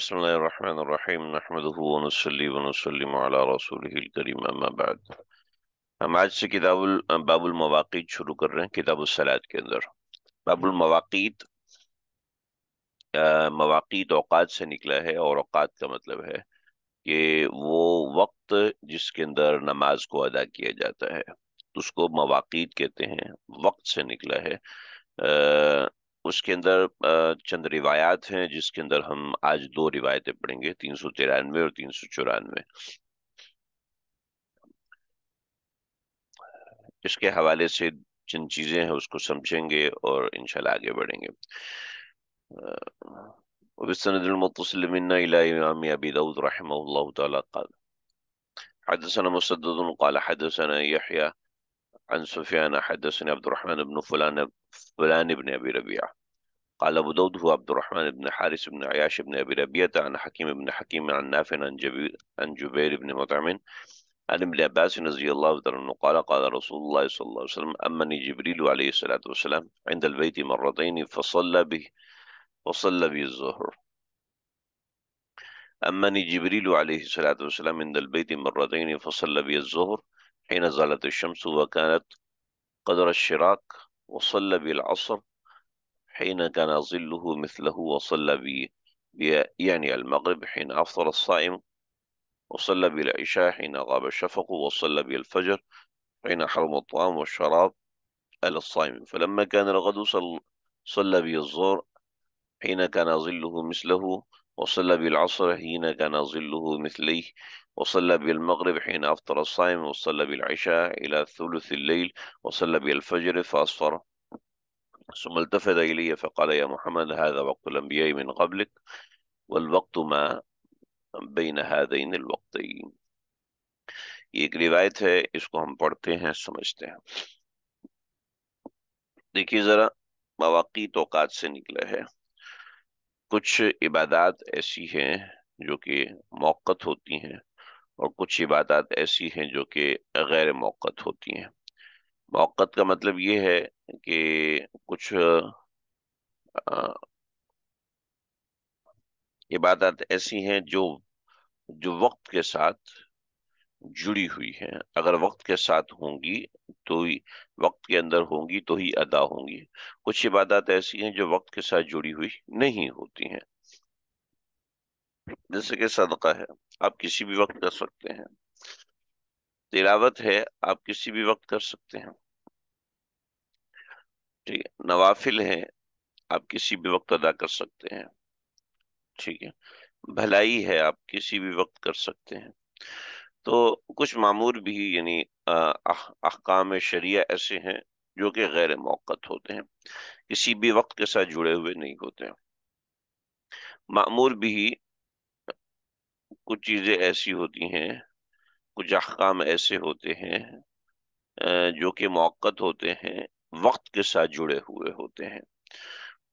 بسم اللہ الرحمن الرحیم نحمده رسوله الکریم اما بعد ہم آج سے کتاب باب المواقیت شروع کر رہے ہیں کتاب السلات کے اندر باب المواقیت مواقیت اوقات سے نکلا ہے اور اوقات کا مطلب ہے کہ وہ وقت جس کے اندر نماز کو ادا کیا جاتا ہے اس کو مواقیت کہتے ہیں وقت سے نکلا ہے اس کے اندر چند روایات ہیں جس کے اندر ہم آج دو روایتیں پڑھیں گے تین تین سو سو اور چورانوے اس کے حوالے سے جن چیزیں ہیں اس کو سمجھیں گے اور انشاءاللہ آگے بڑھیں گے المتصل منا الى امام ابي داود رحمه الله تعالى قال قال حدثنا حدثنا مسدد يحيى عن سفيان حدثني عبد الرحمن بن فلان فلان بن أبي ربيعة قال أبو داود هو عبد الرحمن بن حارث بن عياش بن أبي ربيعة عن حكيم بن حكيم عن نافع عن جبير عن جبير بن مطعم عن ابن عباس رضي الله عنه قال قال رسول الله صلى الله عليه وسلم أمني جبريل عليه الصلاة والسلام عند البيت مرتين فصلى به وصلى به الظهر أمني جبريل عليه الصلاة والسلام عند البيت مرتين فصلى به الظهر حين زالت الشمس وكانت قدر الشراك وصلى بالعصر حين كان ظله مثله وصلى بي يعني المغرب حين أفطر الصائم وصلى بالعشاء حين غاب الشفق وصلى بالفجر حين حرم الطعام والشراب على الصائم فلما كان الغد صلى به الظهر حين كان ظله مثله وصلى بالعصر حين كان ظله مثليه وصلى وصلى وصلى بالمغرب حين أفطر الصائم بالعشاء إلى ثلث الليل بالفجر فأصفر ثم التفت إلي فقال يا محمد هذا وقت الأنبياء من قبلك والوقت ما بين هذين الوقتين یہ ایک روایت ہے اس کو ہم پڑھتے ہیں سمجھتے ہیں دیکھیے ذرا مواقع توقات سے نکلا ہے کچھ عبادات ایسی ہیں جو کہ موقع ہوتی ہیں اور کچھ عبادات ایسی ہیں جو کہ غیر موقع ہوتی ہیں موقع کا مطلب یہ ہے کہ کچھ عبادات ایسی ہیں جو جو وقت کے ساتھ جڑی ہوئی ہیں اگر وقت کے ساتھ ہوں گی تو ہی وقت کے اندر ہوں گی تو ہی ادا ہوں گی کچھ عبادات ایسی ہیں جو وقت کے ساتھ جڑی ہوئی نہیں ہوتی ہیں جیسے کہ صدقہ ہے آپ کسی بھی وقت کر سکتے ہیں تلاوت ہے آپ کسی بھی وقت کر سکتے ہیں ٹھیک ہے ہے نوافل آپ کسی بھی وقت ادا کر سکتے ہیں ٹھیک ہے بھلائی ہے آپ کسی بھی وقت کر سکتے ہیں تو کچھ معمور بھی یعنی احکام شریعہ ایسے ہیں جو کہ غیر موقع ہوتے ہیں کسی بھی وقت کے ساتھ جڑے ہوئے نہیں ہوتے ہیں معمور بھی کچھ چیزیں ایسی ہوتی ہیں کچھ احکام ایسے ہوتے ہیں جو کہ موقع ہوتے ہیں وقت کے ساتھ جڑے ہوئے ہوتے ہیں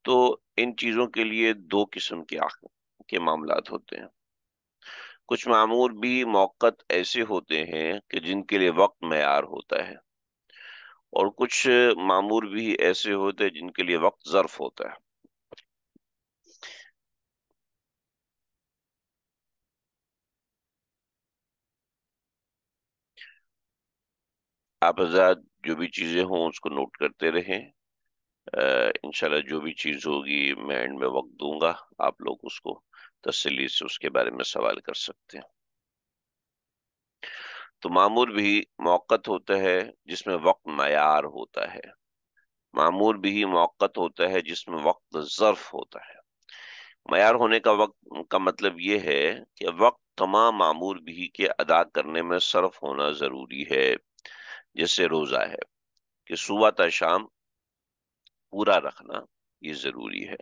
تو ان چیزوں کے لیے دو قسم کے کے معاملات ہوتے ہیں کچھ معمور بھی موقع ایسے ہوتے ہیں کہ جن کے لیے وقت معیار ہوتا ہے اور کچھ معمور بھی ایسے ہوتے ہیں جن کے لیے وقت ظرف ہوتا ہے آپ حضرات جو بھی چیزیں ہوں اس کو نوٹ کرتے رہیں انشاءاللہ جو بھی چیز ہوگی میں اینڈ میں وقت دوں گا آپ لوگ اس کو تسلی سے اس کے بارے میں سوال کر سکتے ہیں تو معمول بھی موقع ہوتا ہے جس میں وقت معیار ہوتا ہے معمول بھی موقع ہوتا ہے جس میں وقت ظرف ہوتا ہے معیار ہونے کا وقت کا مطلب یہ ہے کہ وقت تمام معمول بھی کے ادا کرنے میں صرف ہونا ضروری ہے جس سے روزہ ہے کہ صبح تا شام پورا رکھنا یہ ضروری ہے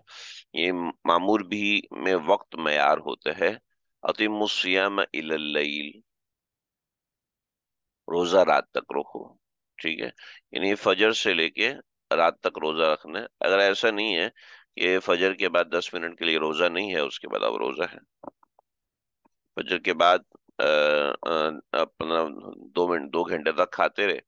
یہ معمور بھی میں وقت معیار ہوتا ہے روزہ رات تک رکھو ٹھیک ہے یعنی فجر سے لے کے رات تک روزہ رکھنا ہے اگر ایسا نہیں ہے کہ فجر کے بعد دس منٹ کے لیے روزہ نہیں ہے اس کے بعد اب روزہ ہے فجر کے بعد اپنا دو منٹ دو گھنٹے تک کھاتے رہے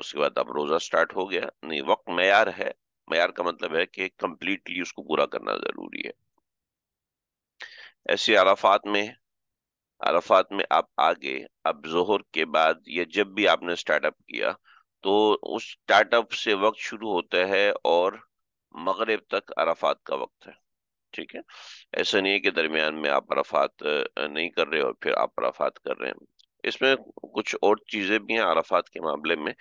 اس کے بعد اب روزہ سٹارٹ ہو گیا نہیں وقت معیار ہے معیار کا مطلب ہے کہ کمپلیٹلی اس کو پورا کرنا ضروری ہے ایسے عرفات میں عرفات میں آپ آگے اب ظہر کے بعد یا جب بھی آپ نے سٹارٹ اپ کیا تو اس سٹارٹ اپ سے وقت شروع ہوتا ہے اور مغرب تک عرفات کا وقت ہے ٹھیک ہے ایسا نہیں ہے کہ درمیان میں آپ عرفات نہیں کر رہے اور پھر آپ عرفات کر رہے ہیں اس میں کچھ اور چیزیں بھی ہیں عرفات کے معاملے میں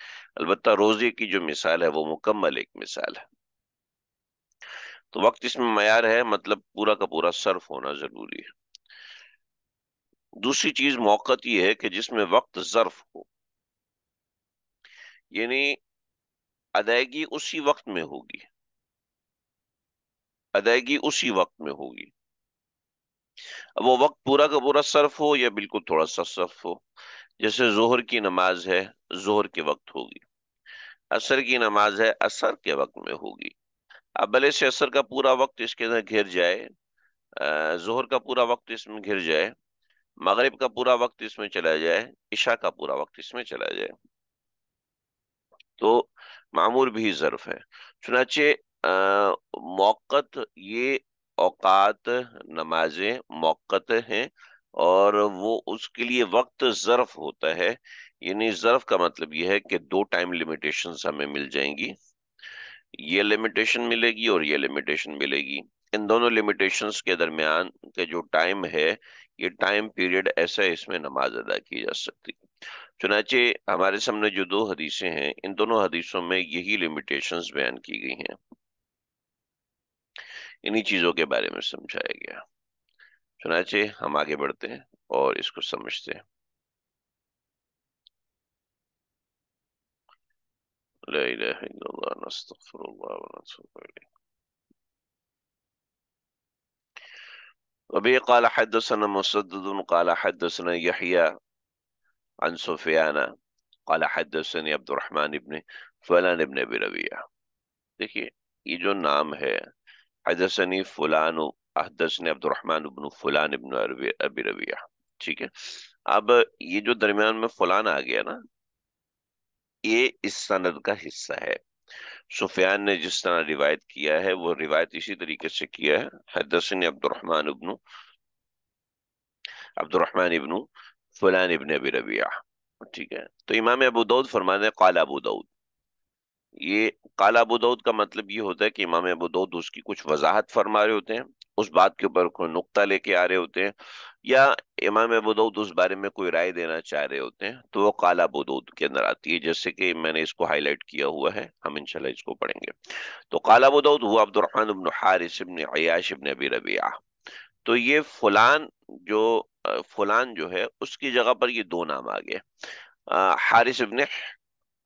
البتہ روزے کی جو مثال ہے وہ مکمل ایک مثال ہے تو وقت اس میں معیار ہے مطلب پورا کا پورا صرف ہونا ضروری ہے دوسری چیز موقع یہ ہے کہ جس میں وقت ظرف ہو یعنی ادائیگی اسی وقت میں ہوگی ادائیگی اسی وقت میں ہوگی اب وہ وقت پورا کا پورا صرف ہو یا بالکل تھوڑا سا صرف ہو جیسے زہر کی نماز ہے زہر کے وقت ہوگی عصر کی نماز ہے عصر کے وقت میں ہوگی اب بھلے سے عصر کا پورا وقت اس کے اندر گھر جائے زہر کا پورا وقت اس میں گھر جائے مغرب کا پورا وقت اس میں چلا جائے عشاء کا پورا وقت اس میں چلا جائے تو معمور بھی ظرف ہے چنانچہ موقع یہ اوقات نمازیں موقع ہیں اور وہ اس کے لیے وقت ظرف ہوتا ہے یعنی ظرف کا مطلب یہ ہے کہ دو ٹائم لمیٹیشن ہمیں مل جائیں گی یہ لمیٹیشن ملے گی اور یہ لمیٹیشن ملے گی ان دونوں لمیٹیشنس کے درمیان کے جو ٹائم ہے یہ ٹائم پیریڈ ایسا اس میں نماز ادا کی جا سکتی چنانچہ ہمارے سامنے جو دو حدیثیں ہیں ان دونوں حدیثوں میں یہی لمیٹیشنس بیان کی گئی ہیں انہی چیزوں کے بارے میں سمجھایا گیا چنانچہ ہم آگے بڑھتے ہیں اور اس کو سمجھتے ہیں لا الہ الا اللہ اللہ نستغفر وبه قال قال حدثنا مسدد حدثنا يحيى عن سفيان قال حدثني عبد الرحمن ابن فلان ابن ابي رویہ دیکھیے یہ جو نام ہے فلان فلانحسن عبد الرحمن بن فلان ابن ابی رویہ ٹھیک ہے اب یہ جو درمیان میں فلان آ گیا نا یہ اس سند کا حصہ ہے سفیان نے جس طرح روایت کیا ہے وہ روایت اسی طریقے سے کیا ہے حدثنی عبد الرحمن ابن عبد الرحمن ابن فلان ابن ابی رویہ ٹھیک ہے تو امام ابو دعود فرمانے قال ابو دعود یہ کالا دود کا مطلب یہ ہوتا ہے کہ امام ابود اس کی کچھ وضاحت فرما رہے ہوتے ہیں اس بات کے اوپر کوئی نقطہ لے کے آ رہے ہوتے ہیں یا امام ابود میں کوئی رائے دینا چاہ رہے ہوتے ہیں تو وہ کالا کالاب کے اندر آتی ہے جیسے کہ میں نے اس کو ہائی لائٹ کیا ہوا ہے ہم انشاءاللہ اس کو پڑھیں گے تو کالا کالاب ہوا عبد ابن ابن حارث عیاش ابن ابی ربیعہ تو یہ فلان جو فلان جو ہے اس کی جگہ پر یہ دو نام آ گئے حارث ابن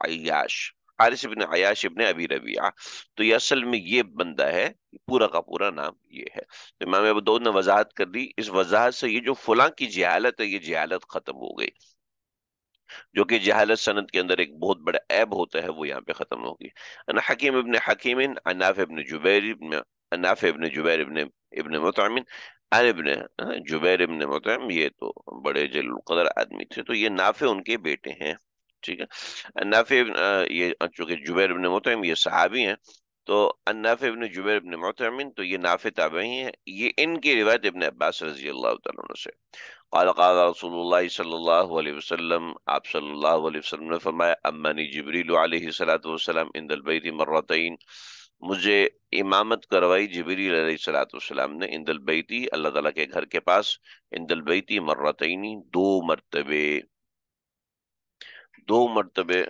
عیاش حارث بن عیاش ربیعہ تو یہ اصل میں یہ بندہ ہے پورا کا پورا نام یہ ہے امام اب نے وضاحت کر دی اس وضاحت سے یہ جو فلاں کی جہالت ہے یہ جہالت ختم ہو گئی جو کہ جہالت سند کے اندر ایک بہت بڑا عیب ہوتا ہے وہ یہاں پہ ختم ہو گئی انا حکیم ابن حکیم اناف ابن جبیر ابن ابن جبیر ابن ہاں، جبیر ابن مطعم یہ تو بڑے قدر آدمی تھے تو یہ نافع ان کے بیٹے ہیں ٹھیک ہے نافع یہ چونکہ جبیر ابن مطعم یہ صحابی ہیں تو نافع ابن جبیر ابن محتمین تو یہ نافع تابعی ہیں یہ ان کی روایت ابن عباس رضی اللہ تعالیٰ عنہ سے قال قال رسول اللہ صلی اللہ علیہ وسلم آپ صلی اللہ علیہ وسلم نے فرمایا امانی جبریل علیہ السلام اند البیت مرتین مجھے امامت کروائی جبریل علیہ السلام نے اند البیتی اللہ تعالیٰ کے گھر کے پاس اند البیتی مرتینی دو مرتبے دو مرتبے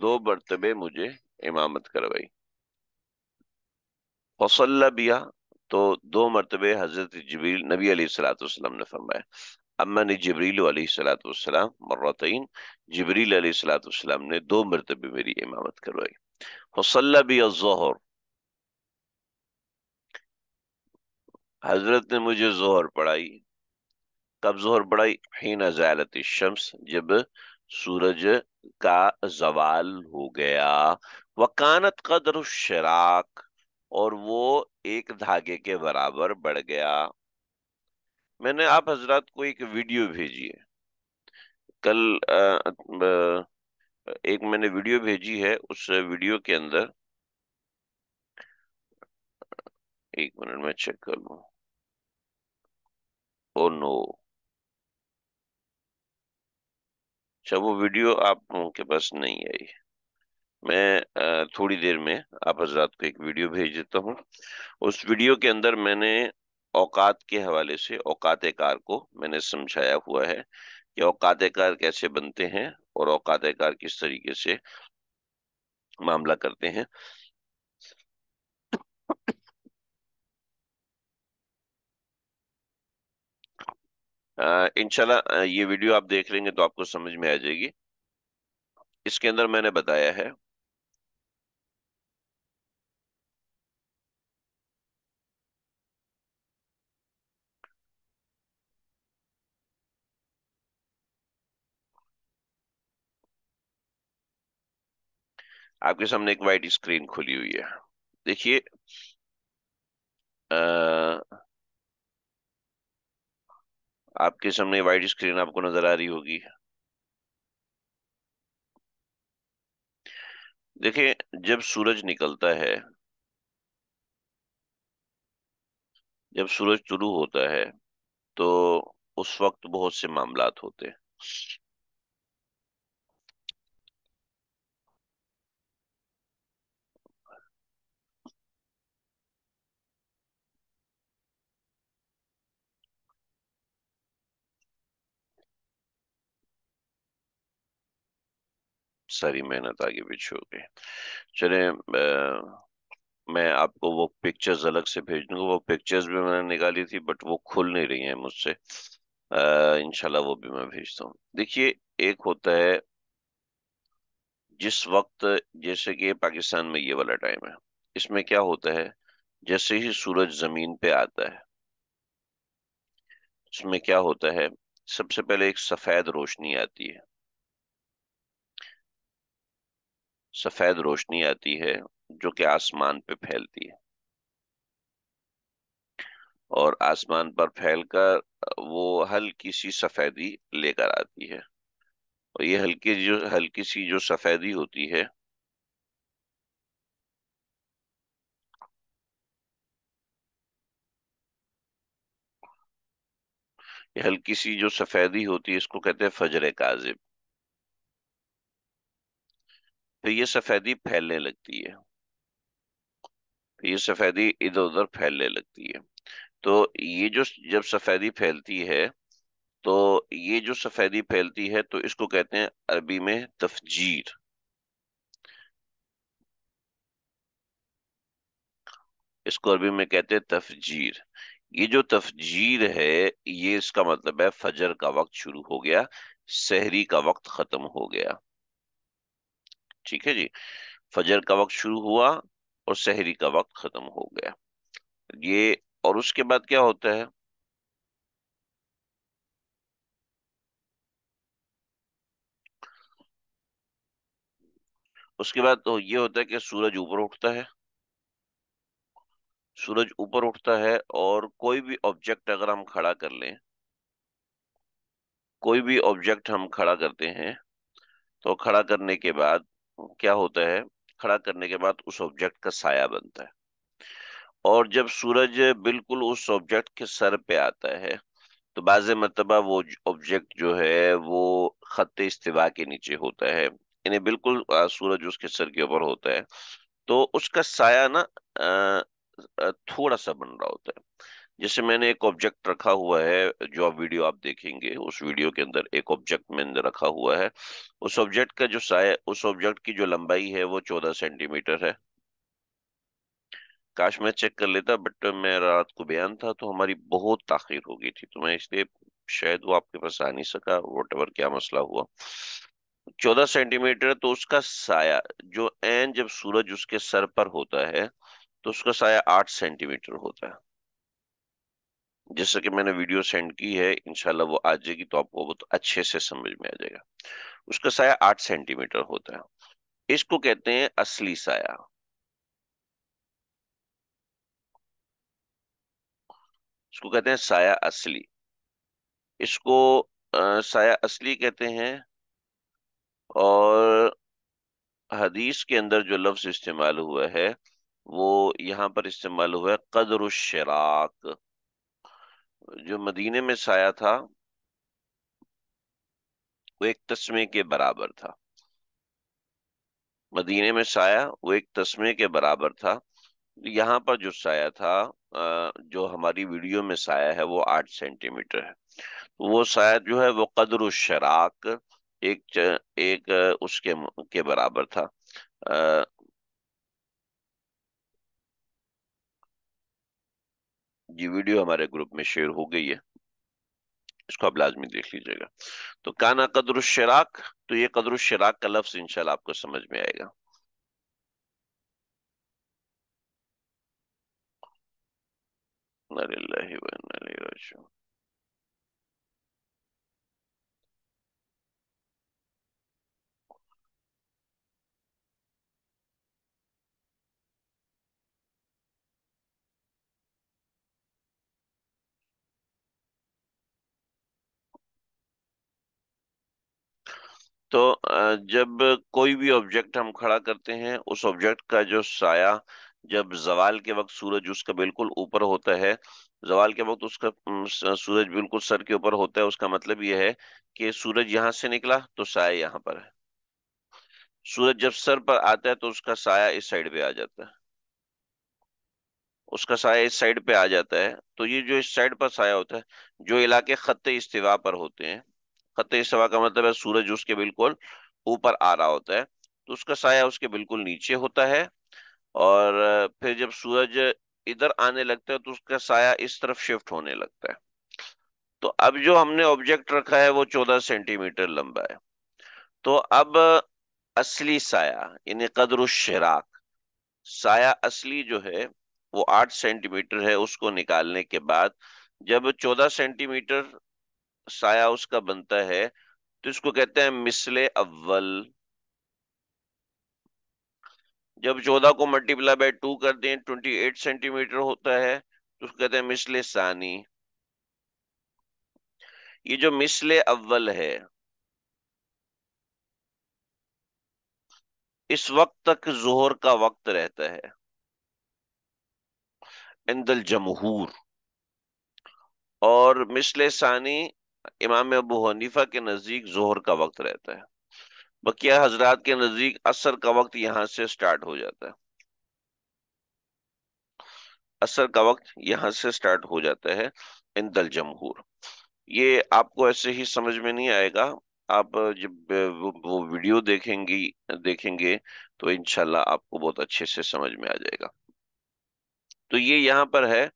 دو مرتبے مجھے امامت کروائی بیا تو دو مرتبے حضرت جبریل نبی علیہ السلاۃ والسلام نے فرمایا امن جبریل علیہ والسلام مرتعین جبریل علیہ السلاۃ السلام نے دو مرتبے میری امامت کروائی فصل بیا ظہر حضرت نے مجھے پڑھائی قبض اور بڑا ازالت شمس جب سورج کا زوال ہو گیا قدر الشراق اور وہ ایک دھاگے کے برابر بڑھ گیا میں نے آپ حضرات کو ایک ویڈیو بھیجی ہے کل ایک میں نے ویڈیو بھیجی ہے اس ویڈیو کے اندر ایک منٹ میں چیک کر لوں او نو اچھا وہ ویڈیو آپ کے پاس نہیں آئی میں تھوڑی دیر میں آپ حضرات کو ایک ویڈیو بھیج دیتا ہوں اس ویڈیو کے اندر میں نے اوقات کے حوالے سے اوقات کار کو میں نے سمجھایا ہوا ہے کہ اوقات کار کیسے بنتے ہیں اور اوقات کار کس طریقے سے معاملہ کرتے ہیں ان شاء اللہ یہ ویڈیو آپ دیکھ لیں گے تو آپ کو سمجھ میں آ جائے گی اس کے اندر میں نے بتایا ہے آپ کے سامنے ایک وائٹ اسکرین کھلی ہوئی ہے دیکھیے آپ کے سامنے وائٹ اسکرین آپ کو نظر آ رہی ہوگی دیکھیں جب سورج نکلتا ہے جب سورج شروع ہوتا ہے تو اس وقت بہت سے معاملات ہوتے ہیں ساری محنت آگے پیچھے ہو گئی میں آپ کو وہ پکچرز الگ سے بھیج دوں گا وہ پکچرز بھی میں نے نکالی تھی بٹ وہ کھل نہیں رہی ہیں مجھ سے ان شاء اللہ وہ بھی میں بھیجتا ہوں دیکھیے ایک ہوتا ہے جس وقت جیسے کہ پاکستان میں یہ والا ٹائم ہے اس میں کیا ہوتا ہے جیسے ہی سورج زمین پہ آتا ہے اس میں کیا ہوتا ہے سب سے پہلے ایک سفید روشنی آتی ہے سفید روشنی آتی ہے جو کہ آسمان پہ پھیلتی ہے اور آسمان پر پھیل کر وہ ہلکی سی سفیدی لے کر آتی ہے اور یہ ہلکی جو ہلکی سی جو سفیدی ہوتی ہے یہ ہلکی سی جو سفیدی ہوتی ہے اس کو کہتے ہیں فجر کاذب پھر یہ سفیدی پھیلنے لگتی ہے پھر یہ سفیدی ادھر ادھر پھیلنے لگتی ہے تو یہ جو جب سفیدی پھیلتی ہے تو یہ جو سفیدی پھیلتی ہے تو اس کو کہتے ہیں عربی میں تفجیر اس کو عربی میں کہتے ہیں تفجیر یہ جو تفجیر ہے یہ اس کا مطلب ہے فجر کا وقت شروع ہو گیا سحری کا وقت ختم ہو گیا ٹھیک ہے جی فجر کا وقت شروع ہوا اور سحری کا وقت ختم ہو گیا یہ اور اس کے بعد کیا ہوتا ہے اس کے بعد تو یہ ہوتا ہے کہ سورج اوپر اٹھتا ہے سورج اوپر اٹھتا ہے اور کوئی بھی آبجیکٹ اگر ہم کھڑا کر لیں کوئی بھی آبجیکٹ ہم کھڑا کرتے ہیں تو کھڑا کرنے کے بعد کیا ہوتا ہے کھڑا کرنے کے بعد اس آبجیکٹ کا سایہ بنتا ہے اور جب سورج بالکل اس آبجیکٹ کے سر پہ آتا ہے تو بعض مرتبہ وہ آبجیکٹ جو ہے وہ خط استوا کے نیچے ہوتا ہے یعنی بالکل سورج اس کے سر کے اوپر ہوتا ہے تو اس کا سایہ نا تھوڑا سا بن رہا ہوتا ہے جیسے میں نے ایک آبجیکٹ رکھا ہوا ہے جو آپ ویڈیو آپ دیکھیں گے اس ویڈیو کے اندر ایک آبجیکٹ میں رکھا ہوا ہے اس آبجیکٹ کا جو اس کی جو لمبائی ہے وہ چودہ سینٹی میٹر ہے کاش میں چیک کر لیتا بٹ میں رات کو بیان تھا تو ہماری بہت تاخیر ہو گئی تھی تو میں اس لیے شاید وہ آپ کے پاس آ نہیں سکا واٹ ایور کیا مسئلہ ہوا چودہ سینٹی میٹر تو اس کا سایہ جو این جب سورج اس کے سر پر ہوتا ہے تو اس کا سایہ آٹھ سینٹی میٹر ہوتا ہے جیسا کہ میں نے ویڈیو سینڈ کی ہے انشاءاللہ وہ آ جائے گی تو آپ کو بہت اچھے سے سمجھ میں آ جائے گا اس کا سایہ آٹھ سینٹی میٹر ہوتا ہے اس کو کہتے ہیں اصلی سایہ اس کو کہتے ہیں سایہ اصلی اس کو سایہ اصلی کہتے ہیں اور حدیث کے اندر جو لفظ استعمال ہوا ہے وہ یہاں پر استعمال ہوا ہے قدر الشراک جو مدینے میں سایہ تھا وہ ایک تسمے کے برابر تھا مدینے میں سایہ وہ ایک تسمے کے برابر تھا یہاں پر جو سایہ تھا جو ہماری ویڈیو میں سایہ ہے وہ آٹھ سینٹی میٹر ہے وہ سایہ جو ہے وہ قدر و شراک ایک اس کے برابر تھا یہ ویڈیو ہمارے گروپ میں شیئر ہو گئی ہے اس کو آپ لازمی دیکھ لیجئے گا تو کانا قدر الشراک تو یہ قدر الشراک کا لفظ انشاءاللہ آپ کو سمجھ میں آئے گا اللہ تو جب کوئی بھی آبجیکٹ ہم کھڑا کرتے ہیں اس آبجیکٹ کا جو سایہ جب زوال کے وقت سورج اس کا بالکل اوپر ہوتا ہے زوال کے وقت اس کا سورج بالکل سر کے اوپر ہوتا ہے اس کا مطلب یہ ہے کہ سورج یہاں سے نکلا تو سایہ یہاں پر ہے سورج جب سر پر آتا ہے تو اس کا سایہ اس سائڈ پہ آ جاتا ہے اس کا سایہ اس سائڈ پہ آ جاتا ہے تو یہ جو اس سائڈ پر سایہ ہوتا ہے جو علاقے خط استوا پر ہوتے ہیں خط استوا کا مطلب ہے سورج اس کے بالکل اوپر آ رہا ہوتا ہے تو اس کا سایہ اس کے بالکل نیچے ہوتا ہے اور پھر جب سورج ادھر آنے لگتا ہے تو اس کا سایہ اس طرف شفٹ ہونے لگتا ہے تو اب جو ہم نے آبجیکٹ رکھا ہے وہ چودہ سینٹی میٹر لمبا ہے تو اب اصلی سایہ یعنی قدر الشراق سایہ اصلی جو ہے وہ آٹھ سینٹی میٹر ہے اس کو نکالنے کے بعد جب چودہ سینٹی میٹر سایہ اس کا بنتا ہے تو اس کو کہتے ہیں مثل اول جب چودہ کو ملٹی پلائی بائی ٹو کر دیں ٹوینٹی ایٹ سینٹی میٹر ہوتا ہے تو اس کو کہتے ہیں مثل ثانی یہ جو مثل اول ہے اس وقت تک زہر کا وقت رہتا ہے جمہور اور مثل ثانی امام ابو حنیفہ کے نزدیک زہر کا وقت رہتا ہے بقیہ حضرات کے نزدیک کا وقت یہاں سے سٹارٹ ہو جاتا ہے کا وقت یہاں سے سٹارٹ ہو جاتا ہے اندل جمہور یہ آپ کو ایسے ہی سمجھ میں نہیں آئے گا آپ جب وہ ویڈیو دیکھیں گی دیکھیں گے تو انشاءاللہ آپ کو بہت اچھے سے سمجھ میں آ جائے گا تو یہ یہاں پر ہے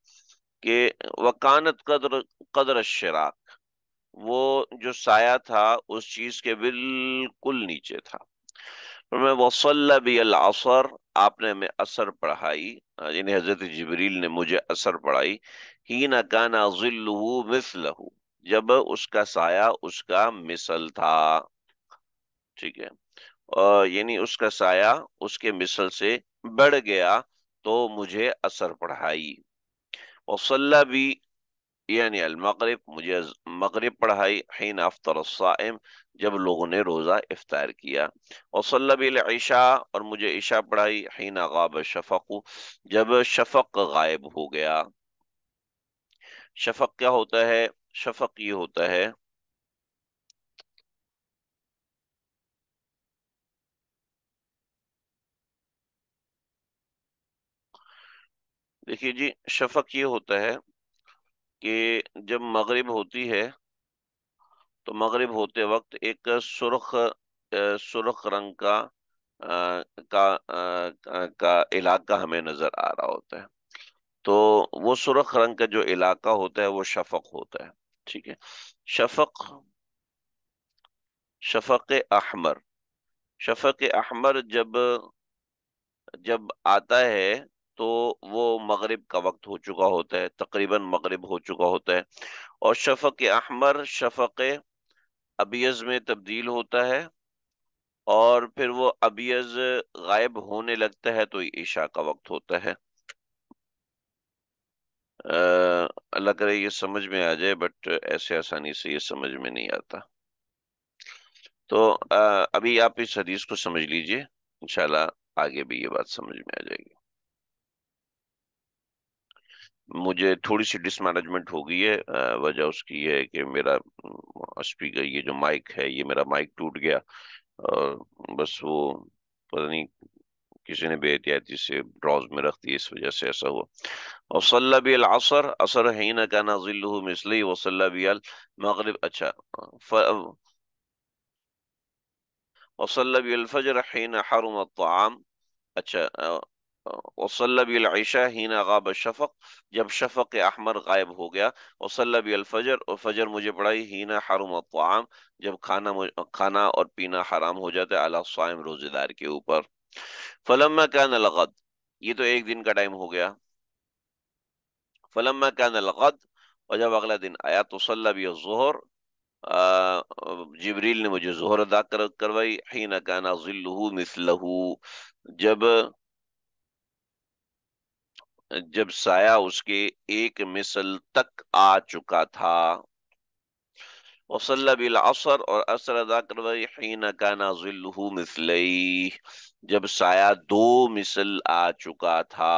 کہ وکانت قدر قدر وہ جو سایہ تھا اس چیز کے بالکل نیچے تھا العصر آپ نے ہمیں اثر پڑھائی ہاں جی، یعنی حضرت جبریل نے مجھے اثر پڑھائی ہی نہ کانا مسلح جب اس کا سایہ اس کا مثل تھا ٹھیک ہے یعنی اس کا سایہ اس کے مثل سے بڑھ گیا تو مجھے اثر پڑھائی وصل بی یعنی المغرب مجھے مغرب پڑھائی حین افطر الصائم جب لوگوں نے روزہ افطار کیا اور صلی العشاء اور مجھے عشاء پڑھائی حین غاب شفق جب شفق غائب ہو گیا شفق کیا ہوتا ہے شفق یہ ہوتا ہے دیکھیے جی شفق یہ ہوتا ہے کہ جب مغرب ہوتی ہے تو مغرب ہوتے وقت ایک سرخ سرخ رنگ کا کا علاقہ ہمیں نظر آ رہا ہوتا ہے تو وہ سرخ رنگ کا جو علاقہ ہوتا ہے وہ شفق ہوتا ہے ٹھیک ہے شفق شفق احمر شفق احمر جب جب آتا ہے تو وہ مغرب کا وقت ہو چکا ہوتا ہے تقریباً مغرب ہو چکا ہوتا ہے اور شفق احمر شفق ابیز میں تبدیل ہوتا ہے اور پھر وہ ابیز غائب ہونے لگتا ہے تو عشاء کا وقت ہوتا ہے آ, اللہ کرے یہ سمجھ میں آ جائے بٹ ایسے آسانی سے یہ سمجھ میں نہیں آتا تو ابھی آپ اس حدیث کو سمجھ لیجئے انشاءاللہ آگے بھی یہ بات سمجھ میں آ جائے گی مجھے تھوڑی سی ڈس مینجمنٹ ہو گئی ہے وجہ اس کی یہ ہے کہ میرا اسپیکر یہ جو مائک ہے یہ میرا مائک ٹوٹ گیا اور بس وہ پتہ نہیں کسی نے بے احتیاطی سے ڈراز میں رکھ دی اس وجہ سے ایسا ہوا اور صلی بھی العصر اثر ہے نہ کہنا ضلع مسلح و صلی بھی المغرب اچھا ف... وصلی بالفجر حین حرم الطعام اچھا وصلب العشاء ہین غاب شفق جب شفق احمر غائب ہو گیا وصلب الفجر اور فجر مجھے پڑھائی ہینا حرم الطعام جب کھانا مج... کھانا اور پینا حرام ہو جاتا ہے علی صائم روزے دار کے اوپر فلما کان الغد یہ تو ایک دن کا ٹائم ہو گیا فلما كان الغد اور جب اگلا دن آیا تو صلب الظہر جبریل نے مجھے زہر ادا کروائی حین کانا ذلہ مثلہ جب جب سایہ اس کے ایک مثل تک آ چکا تھا وصلہ بالعصر اور اثر ادا کروائی حین کانا ظلہو مثلی جب سایہ دو مثل آ چکا تھا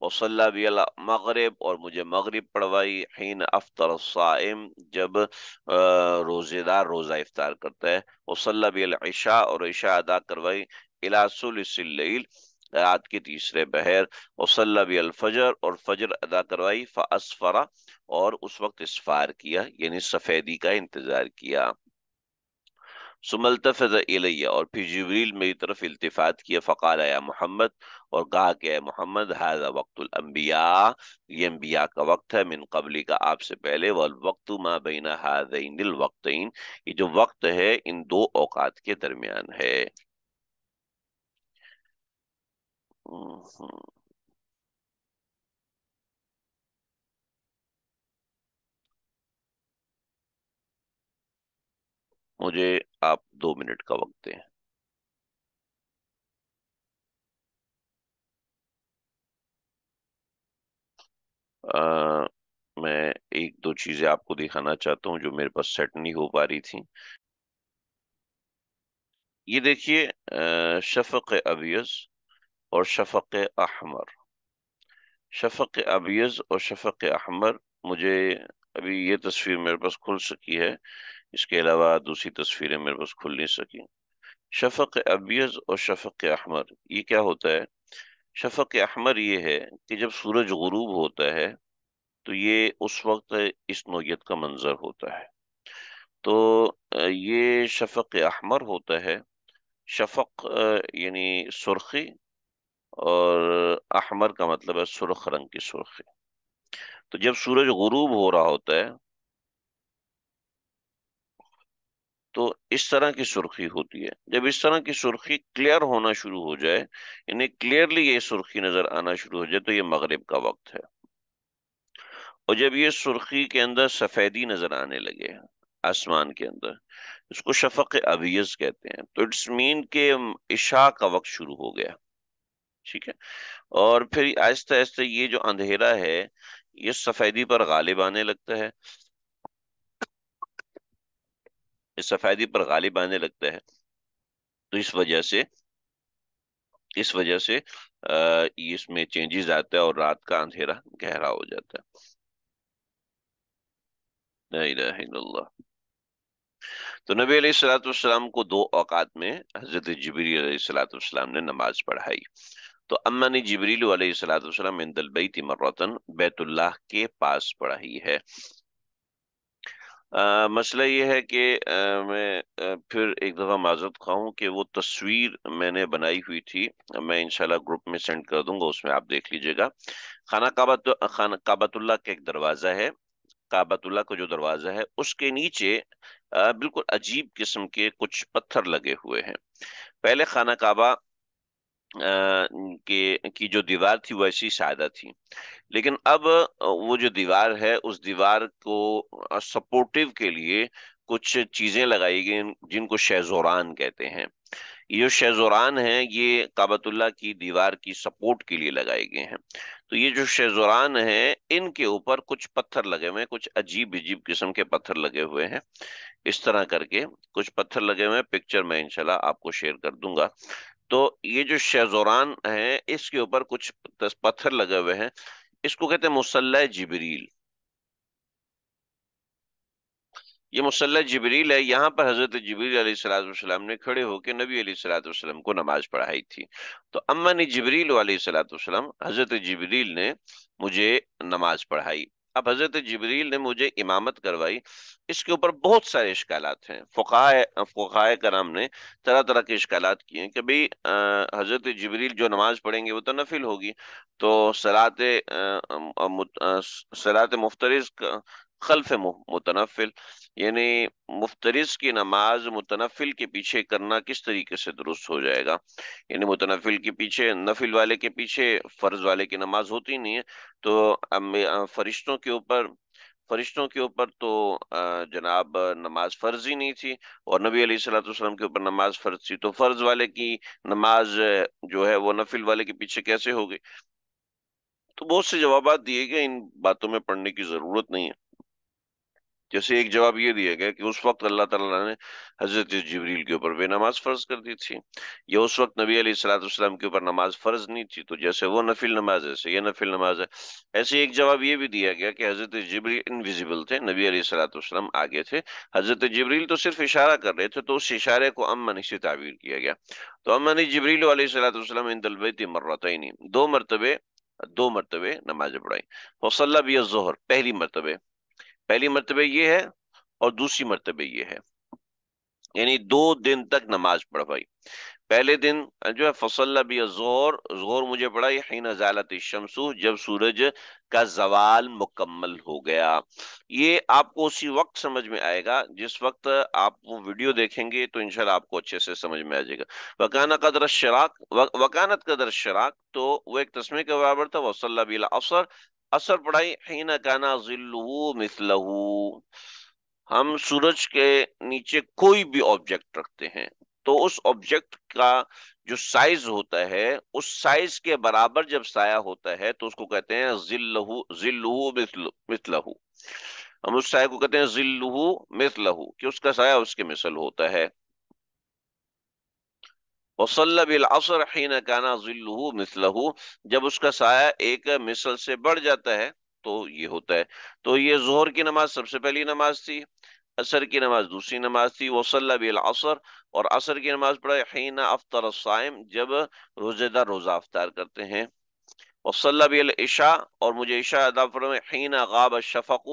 وصلہ بالمغرب اور مجھے مغرب پڑھوائی حین افتر الصائم جب روزہ دار روزہ افتار کرتا ہے وصلہ بالعشاء اور عشاء ادا کروائی الہ سلس اللیل رات کے تیسرے بہر وصلہ بھی الفجر اور فجر ادا کروائی فاسفرہ اور اس وقت اسفار کیا یعنی سفیدی کا انتظار کیا سملتفظ علیہ اور پھر جبریل میری طرف التفات کیا فقال یا محمد اور کہا کہ اے محمد هذا وقت الانبیاء یہ انبیاء کا وقت ہے من قبلی کا آپ سے پہلے والوقت ما بین هذین الوقتین یہ جو وقت ہے ان دو اوقات کے درمیان ہے مجھے آپ دو منٹ کا وقت دیں میں ایک دو چیزیں آپ کو دکھانا چاہتا ہوں جو میرے پاس سیٹ نہیں ہو پا رہی تھیں یہ دیکھیے شفق ابیز اور شفق احمر شفق ابیز اور شفق احمر مجھے ابھی یہ تصویر میرے پاس کھل سکی ہے اس کے علاوہ دوسری تصویریں میرے پاس کھل نہیں سکیں شفق ابیز اور شفق احمر یہ کیا ہوتا ہے شفق احمر یہ ہے کہ جب سورج غروب ہوتا ہے تو یہ اس وقت اس نوعیت کا منظر ہوتا ہے تو یہ شفق احمر ہوتا ہے شفق یعنی سرخی اور احمر کا مطلب ہے سرخ رنگ کی سرخی تو جب سورج غروب ہو رہا ہوتا ہے تو اس طرح کی سرخی ہوتی ہے جب اس طرح کی سرخی کلیئر ہونا شروع ہو جائے یعنی کلیئرلی یہ سرخی نظر آنا شروع ہو جائے تو یہ مغرب کا وقت ہے اور جب یہ سرخی کے اندر سفیدی نظر آنے لگے آسمان کے اندر اس کو شفق ابیز کہتے ہیں تو اٹس مین کہ عشاء کا وقت شروع ہو گیا ٹھیک ہے اور پھر آہستہ آہستہ یہ جو اندھیرا ہے یہ سفیدی پر غالب آنے لگتا ہے اس سفیدی پر غالب آنے لگتا ہے تو اس اس اس وجہ وجہ سے سے میں چینجز آتا ہے اور رات کا اندھیرا گہرا ہو جاتا ہے اللہ تو نبی علیہ السلاۃ والسلام کو دو اوقات میں حضرت جبری علیہ السلاۃ والسلام نے نماز پڑھائی تو امان جبریل علیہ السلام بیت اللہ کے پاس پڑھائی ہے مسئلہ یہ ہے کہ میں پھر ایک دفعہ معذرت خواہوں کہ وہ تصویر میں نے بنائی ہوئی تھی میں انشاءاللہ گروپ میں سینڈ کر دوں گا اس میں آپ دیکھ لیجئے گا خانہ کعبت اللہ کا ایک دروازہ ہے کعبت اللہ کا جو دروازہ ہے اس کے نیچے بالکل عجیب قسم کے کچھ پتھر لگے ہوئے ہیں پہلے خانہ کعبہ کی جو دیوار تھی ویسی سادہ تھی لیکن اب وہ جو دیوار ہے اس دیوار کو سپورٹیو کے لیے کچھ چیزیں لگائی گئی جن کو شیزوران کہتے ہیں یہ شیزوران ہیں یہ کابۃ اللہ کی دیوار کی سپورٹ کے لیے لگائے گئے ہیں تو یہ جو شیزوران ہیں ان کے اوپر کچھ پتھر لگے ہوئے ہیں کچھ عجیب عجیب قسم کے پتھر لگے ہوئے ہیں اس طرح کر کے کچھ پتھر لگے ہوئے ہیں پکچر میں انشاءاللہ آپ کو شیئر کر دوں گا تو یہ جو شیزوران ہیں اس کے اوپر کچھ پتھر لگے ہوئے ہیں اس کو کہتے ہیں مسلح جبریل یہ مسلح جبریل ہے یہاں پر حضرت جبریل علیہ والسلام نے کھڑے ہو کے نبی علیہ السلام والسلام کو نماز پڑھائی تھی تو امن جبریل علیہ السلاۃ والسلام حضرت جبریل نے مجھے نماز پڑھائی اب حضرت جبریل نے مجھے امامت کروائی اس کے اوپر بہت سارے اشکالات ہیں فقائے فقائے کرام نے طرح طرح کے اشکالات کیے کہ بھئی حضرت جبریل جو نماز پڑھیں گے وہ تو نفل ہوگی تو سلاط سلاط مفترض خلف متنفل یعنی مفترض کی نماز متنفل کے پیچھے کرنا کس طریقے سے درست ہو جائے گا یعنی متنفل کے پیچھے نفل والے کے پیچھے فرض والے کی نماز ہوتی نہیں ہے تو فرشتوں کے اوپر فرشتوں کے اوپر تو جناب نماز فرض ہی نہیں تھی اور نبی علیہ والسلام کے اوپر نماز فرض تھی تو فرض والے کی نماز جو ہے وہ نفل والے کے پیچھے کیسے ہو گئی تو بہت سے جوابات دیے گئے ان باتوں میں پڑھنے کی ضرورت نہیں ہے جیسے ایک جواب یہ دیا گیا کہ اس وقت اللہ تعالیٰ نے حضرت جبریل کے اوپر بے نماز فرض کر دی تھی یا اس وقت نبی علیہ السلاۃ والسلام کے اوپر نماز فرض نہیں تھی تو جیسے وہ نفل نماز ہے یہ نفل نماز ہے ایسے ایک جواب یہ بھی دیا گیا کہ حضرت جبریل انویزیبل تھے نبی علیہ السلاۃ والسلام آگے تھے حضرت جبریل تو صرف اشارہ کر رہے تھے تو اس اشارے کو امن سے تعبیر کیا گیا تو امن جبریل علیہ السلاۃ السلام ان طلبی مروتہ ہی نہیں دو مرتبے دو مرتبے نماز پڑھائی وہ بھی ظہر پہلی مرتبے پہلی مرتبہ یہ ہے اور دوسری مرتبہ یہ ہے یعنی دو دن تک نماز پڑھوائی پہلے دن جو ہے فصل بھی زہر زہر مجھے الشمسو یہ سورج کا زوال مکمل ہو گیا یہ آپ کو اسی وقت سمجھ میں آئے گا جس وقت آپ وہ ویڈیو دیکھیں گے تو انشاءاللہ آپ کو اچھے سے سمجھ میں آ جائے گا وکانا قدر الشراق شراک وکانت کا تو وہ ایک تسمے کے برابر تھا بھی افسر اثر پڑھائی حین کانا ذلو مثلہ ہم سورج کے نیچے کوئی بھی آبجیکٹ رکھتے ہیں تو اس آبجیکٹ کا جو سائز ہوتا ہے اس سائز کے برابر جب سایہ ہوتا ہے تو اس کو کہتے ہیں ضلع ذیل ہم اس سایہ کو کہتے ہیں ضلع مثلہ کہ اس کا سایہ اس کے مثل ہوتا ہے وصلب العصر وسلبل مثلا جب اس کا سایہ ایک مثل سے بڑھ جاتا ہے تو یہ ہوتا ہے تو یہ ظہر کی نماز سب سے پہلی نماز تھی عصر کی نماز دوسری نماز تھی وصلب العصر اور عصر کی نماز پڑھا حین افطر جب روزہ دار روزہ افطار کرتے ہیں وصلی بھی العشاء اور مجھے عشاء ادا فرمائے حین غاب الشفق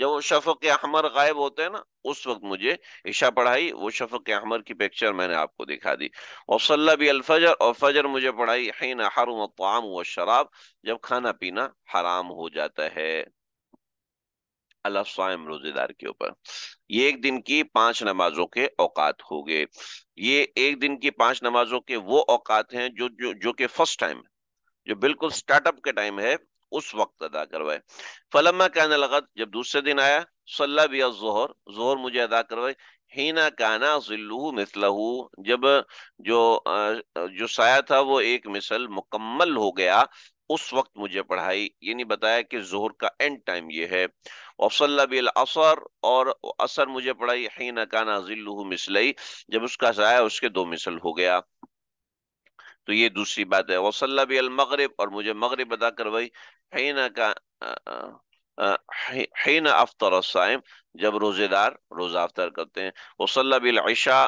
جب وہ شفق احمر غائب ہوتے ہیں نا اس وقت مجھے عشاء پڑھائی وہ شفق احمر کی پکچر میں نے آپ کو دکھا دی وصلی بھی الفجر اور فجر مجھے پڑھائی حین حرم الطعام والشراب جب کھانا پینا حرام ہو جاتا ہے اللہ روزے دار کے اوپر یہ ایک دن کی پانچ نمازوں کے اوقات ہو گئے یہ ایک دن کی پانچ نمازوں کے وہ اوقات ہیں جو جو کہ فرسٹ ٹائم جو بالکل سٹارٹ اپ کے ٹائم ہے اس وقت ادا کروائے فلما کان لغت جب دوسرے دن آیا صلی بیا ظہر ظہر مجھے ادا کروائے ہینا کانا مثلہ جب جو جو سایہ تھا وہ ایک مثل مکمل ہو گیا اس وقت مجھے پڑھائی یہ یعنی نہیں بتایا کہ ظہر کا اینڈ ٹائم یہ ہے وصلی سلحر اور اثر مجھے پڑھائی ہینا کانا ذی مثلی جب اس کا سایہ اس کے دو مثل ہو گیا تو یہ دوسری بات ہے وصلہ بھی المغرب اور مجھے مغرب ادا کروائی حینہ کا حین افطر السائم جب روزے دار روزہ افطر کرتے ہیں وصلہ بھی العشاء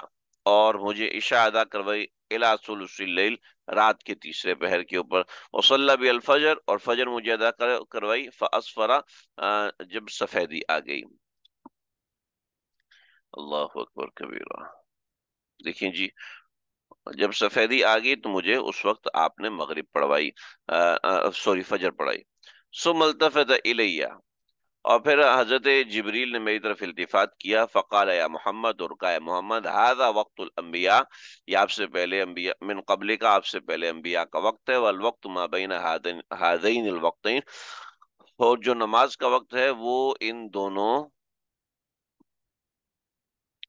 اور مجھے عشاء ادا کروائی الہ سلسل اللیل رات کے تیسرے پہر کے اوپر وصلہ بھی الفجر اور فجر مجھے ادا کروائی فاسفرہ جب سفیدی آگئی اللہ اکبر کبیرہ دیکھیں جی جب آ گئی تو مجھے اس وقت آپ نے مغرب پڑھوائی سوری فجر پڑھائی اور پھر حضرت جبریل نے میری طرف التفات کیا فقال یا محمد اور کہا محمد هذا وقت الانبیاء یہ آپ سے پہلے انبیاء من قبل کا آپ سے پہلے انبیاء کا وقت ہے الوقت مابین حاضین الوقتین اور جو نماز کا وقت ہے وہ ان دونوں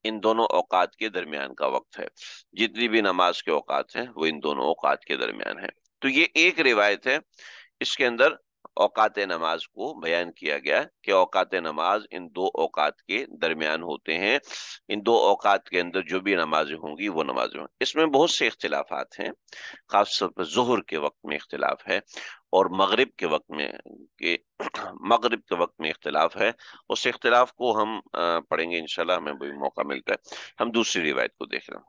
ان دونوں اوقات کے درمیان کا وقت ہے جتنی بھی نماز کے اوقات ہیں وہ ان دونوں اوقات کے درمیان ہیں تو یہ ایک روایت ہے اس کے اندر اوقات نماز کو بیان کیا گیا کہ اوقات نماز ان دو اوقات کے درمیان ہوتے ہیں ان دو اوقات کے اندر جو بھی نمازیں ہوں گی وہ نمازیں ہوں گی اس میں بہت سے اختلافات ہیں خاص طور پر ظہر کے وقت میں اختلاف ہے اور مغرب کے وقت میں مغرب کے وقت میں اختلاف ہے اس اختلاف کو ہم پڑھیں گے انشاءاللہ ہمیں بھی موقع ملتا ہے ہم دوسری روایت کو دیکھ رہے ہیں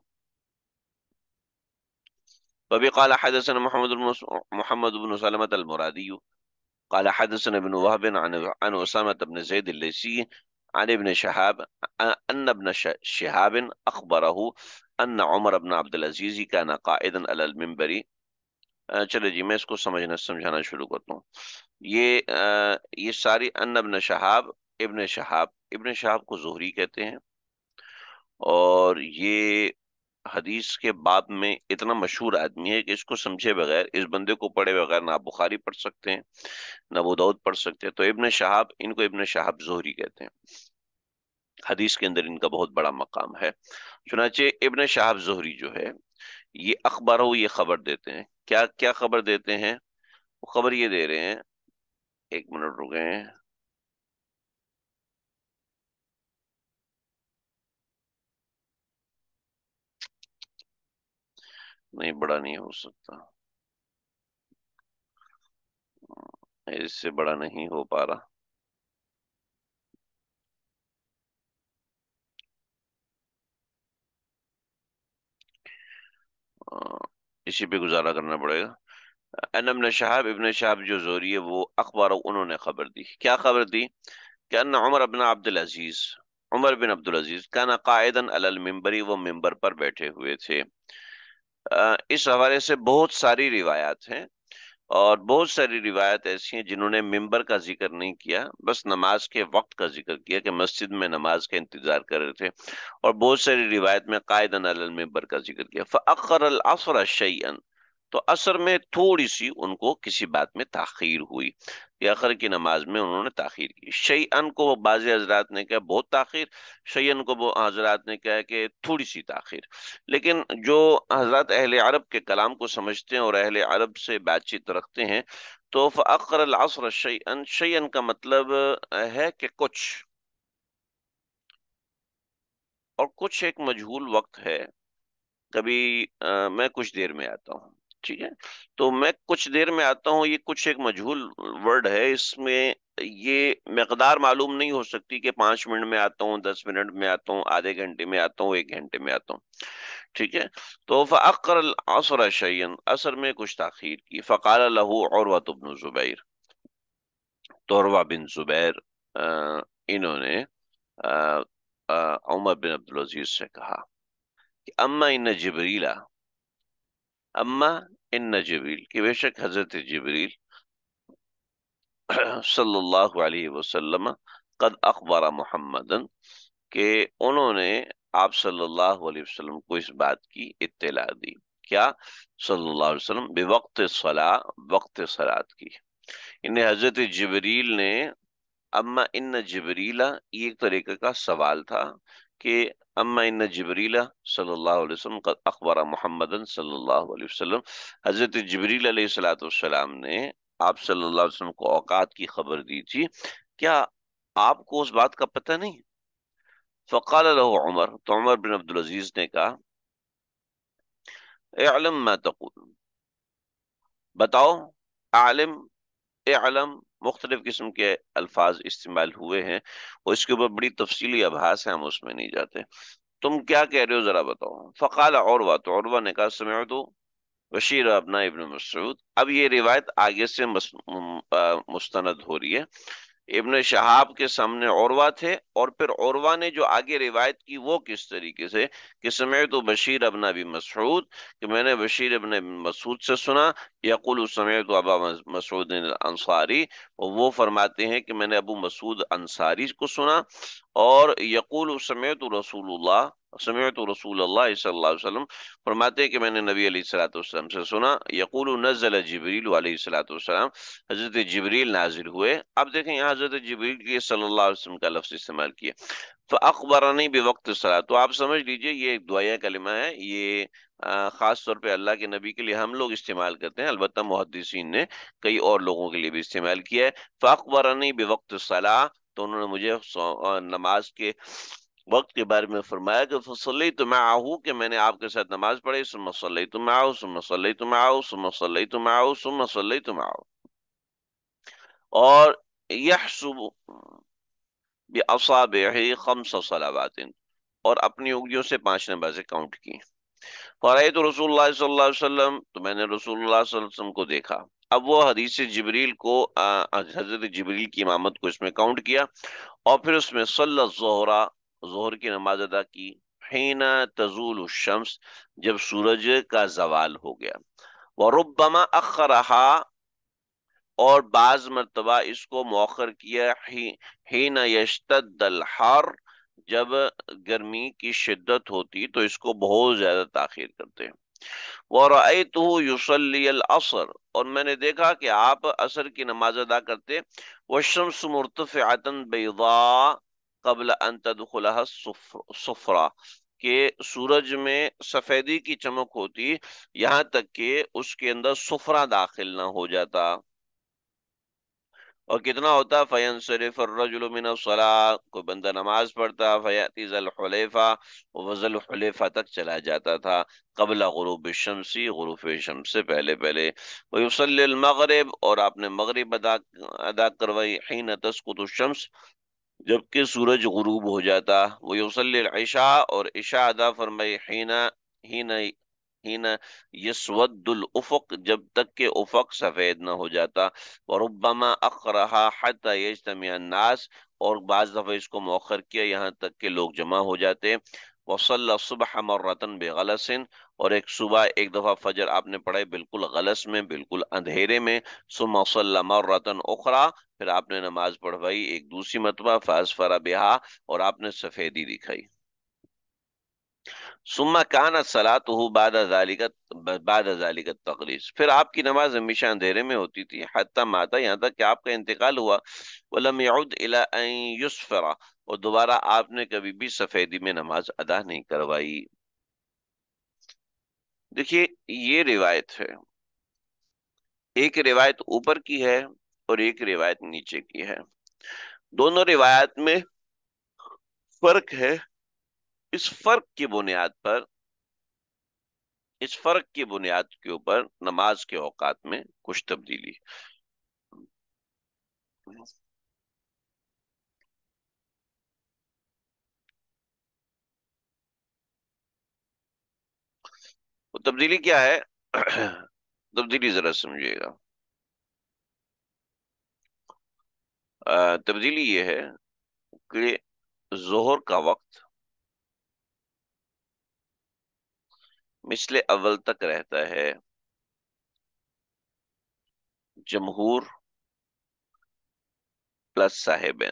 کالا قال حدثنا محمد بن محمد بن ابنسل المرادی ابن شهاب حسن ابن شهاب شہابن اخبر عمر بن عبد العزیز كان قائدا على المنبر چلے جی میں اس کو سمجھنا سمجھانا شروع کرتا ہوں یہ یہ ساری ان ابن شہاب ابن شہاب ابن شہاب کو زہری کہتے ہیں اور یہ حدیث کے باب میں اتنا مشہور آدمی ہے کہ اس کو سمجھے بغیر اس بندے کو پڑھے بغیر نہ بخاری پڑھ سکتے ہیں نہ دعود پڑھ سکتے ہیں تو ابن شہاب ان کو ابن شہاب زہری کہتے ہیں حدیث کے اندر ان کا بہت بڑا مقام ہے چنانچہ ابن شہاب زہری جو ہے یہ اخباروں ہو یہ خبر دیتے ہیں کیا کیا خبر دیتے ہیں وہ خبر یہ دے رہے ہیں ایک منٹ رکے ہیں نہیں بڑا نہیں ہو سکتا اس سے بڑا نہیں ہو پا رہا اسی پہ گزارا کرنا پڑے گا این ابن شہاب ابن شہاب جو زوری ہے وہ اخبار انہوں نے خبر دی کیا خبر دی کہ ان عمر ابن عبد العزیز عمر بن عبد العزیز کانا قائدن علی الممبری وہ ممبر پر بیٹھے ہوئے تھے اس حوالے سے بہت ساری روایات ہیں اور بہت ساری روایت ایسی ہیں جنہوں نے ممبر کا ذکر نہیں کیا بس نماز کے وقت کا ذکر کیا کہ مسجد میں نماز کا انتظار کر رہے تھے اور بہت ساری روایت میں قائد ان ممبر کا ذکر کیا اخر العفر شعین تو اثر میں تھوڑی سی ان کو کسی بات میں تاخیر ہوئی یا اخر کی نماز میں انہوں نے تاخیر کی شیئن ان کو بعض حضرات نے کہا بہت تاخیر شیئن کو وہ حضرات نے کہا کہ تھوڑی سی تاخیر لیکن جو حضرات اہل عرب کے کلام کو سمجھتے ہیں اور اہل عرب سے بات چیت رکھتے ہیں تو فقر العصر شیئن ان شعی کا مطلب ہے کہ کچھ اور کچھ ایک مجہول وقت ہے کبھی میں کچھ دیر میں آتا ہوں ٹھیک ہے تو میں کچھ دیر میں آتا ہوں یہ کچھ ایک مجھول ورڈ ہے اس میں یہ مقدار معلوم نہیں ہو سکتی کہ پانچ منٹ میں آتا ہوں دس منٹ میں آتا ہوں آدھے گھنٹے میں آتا ہوں ایک گھنٹے میں آتا ہوں ٹھیک ہے تو العصر شعین اصل میں کچھ تاخیر کی فقار الحو اور زبیر طور بن زبیر انہوں نے عمر بن عبدالعزیز سے کہا کہ اما ان جبریلا اما ان جبریل کہ بے شک حضرت جبریل صلی اللہ علیہ وسلم قد اخبار محمد کہ انہوں نے آپ صلی اللہ علیہ وسلم کو اس بات کی اطلاع دی کیا صلی اللہ علیہ وسلم بے وقت صلاح وقت سلاد کی انہیں یعنی حضرت جبریل نے اما ان جبریلا یہ ایک طریقے کا سوال تھا کہ اما ان جبریلا صلی اللہ علیہ وسلم قد اخبار محمد صلی اللہ علیہ وسلم حضرت جبریل علیہ السلاۃ والسلام نے آپ صلی اللہ علیہ وسلم کو اوقات کی خبر دی تھی کیا آپ کو اس بات کا پتہ نہیں فقال عمر تو عمر بن عبد العزیز نے کہا اے علم میں بتاؤ عالم اے علم مختلف قسم کے الفاظ استعمال ہوئے ہیں اور اس کے اوپر بڑی تفصیلی ابحاث ہے ہم اس میں نہیں جاتے تم کیا کہہ رہے ہو ذرا بتاؤ فقال عوروا تو عروہ نے کہا تو بشیر ابن ابن مسعود اب یہ روایت آگے سے مستند ہو رہی ہے ابن شہاب کے سامنے عروا تھے اور پھر عوروا نے جو آگے روایت کی وہ کس طریقے سے کہ سمعتو بشیر ابن ابی مسعود کہ میں نے بشیر ابن مسعود سے سنا یقول سمعتو ابا مسعود انصاری وہ فرماتے ہیں کہ میں نے ابو مسعود انصاری کو سنا اور یقول سمعتو رسول اللہ سمعت رسول اللہ صلی اللہ علیہ وسلم فرماتے ہیں کہ میں نے نبی علیہ السلاۃ والسلام سے سنا یقول نزل جبریل علیہ السلاۃ والسلام حضرت جبریل نازل ہوئے اب دیکھیں یہاں حضرت جبریل کے صلی اللہ علیہ وسلم کا لفظ استعمال کیا فاخبرنی بوقت صلاح تو آپ سمجھ لیجئے یہ ایک دعائیہ کلمہ ہے یہ خاص طور پہ اللہ کے نبی کے لیے ہم لوگ استعمال کرتے ہیں البتہ محدثین نے کئی اور لوگوں کے لیے بھی استعمال کیا ہے فاخبرنی بوقت صلاح تو انہوں نے مجھے نماز کے وقت کے بارے میں فرمایا کہ فصلی تو میں آؤں کہ میں نے آپ کے ساتھ نماز پڑھی سم صلی تم آؤ سم صلی تم آؤ سم صلی تم آؤ سم صلی تم آؤ اور یہ صبح اصاب خمس صلابات اور اپنی انگلیوں سے پانچ نمازیں کاؤنٹ کی فرائی تو رسول اللہ صلی اللہ علیہ وسلم تو میں نے رسول اللہ صلی اللہ علیہ وسلم کو دیکھا اب وہ حدیث جبریل کو حضرت جبریل کی امامت کو اس میں کاؤنٹ کیا اور پھر اس میں صلی الظہرہ ظہر کی نماز ادا کی حینہ تزول الشمس جب سورج کا زوال ہو گیا وربما اخرہا اور بعض مرتبہ اس کو مؤخر کیا حینہ یشتد الحر جب گرمی کی شدت ہوتی تو اس کو بہت زیادہ تاخیر کرتے ہیں وَرَأَيْتُهُ يُصَلِّي الْأَصْرِ اور میں نے دیکھا کہ آپ اثر کی نماز ادا کرتے وَالشَّمْسُ مُرْتَفِعَةً بَيْضَاءً قبل ان صفرا کہ سورج میں سفیدی کی چمک ہوتی یہاں تک کہ اس کے اندر داخل نہ ہو جاتا اور کتنا ہوتا صرف الرجل من فیفلہ کوئی بندہ نماز پڑھتا فیاتی ذل حلیفہ وزل خلیفہ تک چلا جاتا تھا قبل غروب شمسی غروب شمس پہلے پہلے کوئی یصلی المغرب اور آپ نے مغرب ادا ادا کروائی تسقط الشمس جبکہ سورج غروب ہو جاتا وہ یوسل اور عشاء ادا فرمائے ہینا ہینا ہینا یسود الافق جب تک کہ افق سفید نہ ہو جاتا اور ربما اخرہا حتی یجتمع الناس اور بعض دفعہ اس کو مؤخر کیا یہاں تک کہ لوگ جمع ہو جاتے وصل صبح مرتن بغلسن اور ایک صبح ایک دفعہ فجر آپ نے پڑھے بالکل غلس میں بالکل اندھیرے میں ثم صلی مرتن اخری پھر آپ نے نماز پڑھوائی ایک دوسری مرتبہ فاسفرا بہا اور آپ نے سفیدی دکھائی ثم کانت صلاته بعد ذالک بعد ذالک التقریض پھر آپ کی نماز ہمیشہ اندھیرے میں ہوتی تھی حتی ماتا یہاں تک کہ آپ کا انتقال ہوا ولم یعد الی ان یسفر اور دوبارہ آپ نے کبھی بھی سفیدی میں نماز ادا نہیں کروائی دیکھیے یہ روایت ہے ایک روایت اوپر کی ہے اور ایک روایت نیچے کی ہے دونوں روایت میں فرق ہے اس فرق کی بنیاد پر اس فرق کی بنیاد کے اوپر نماز کے اوقات میں کچھ تبدیلی تبدیلی کیا ہے تبدیلی ذرا سمجھیے گا تبدیلی یہ ہے کہ ظہر کا وقت مثل اول تک رہتا ہے جمہور پلس صاحب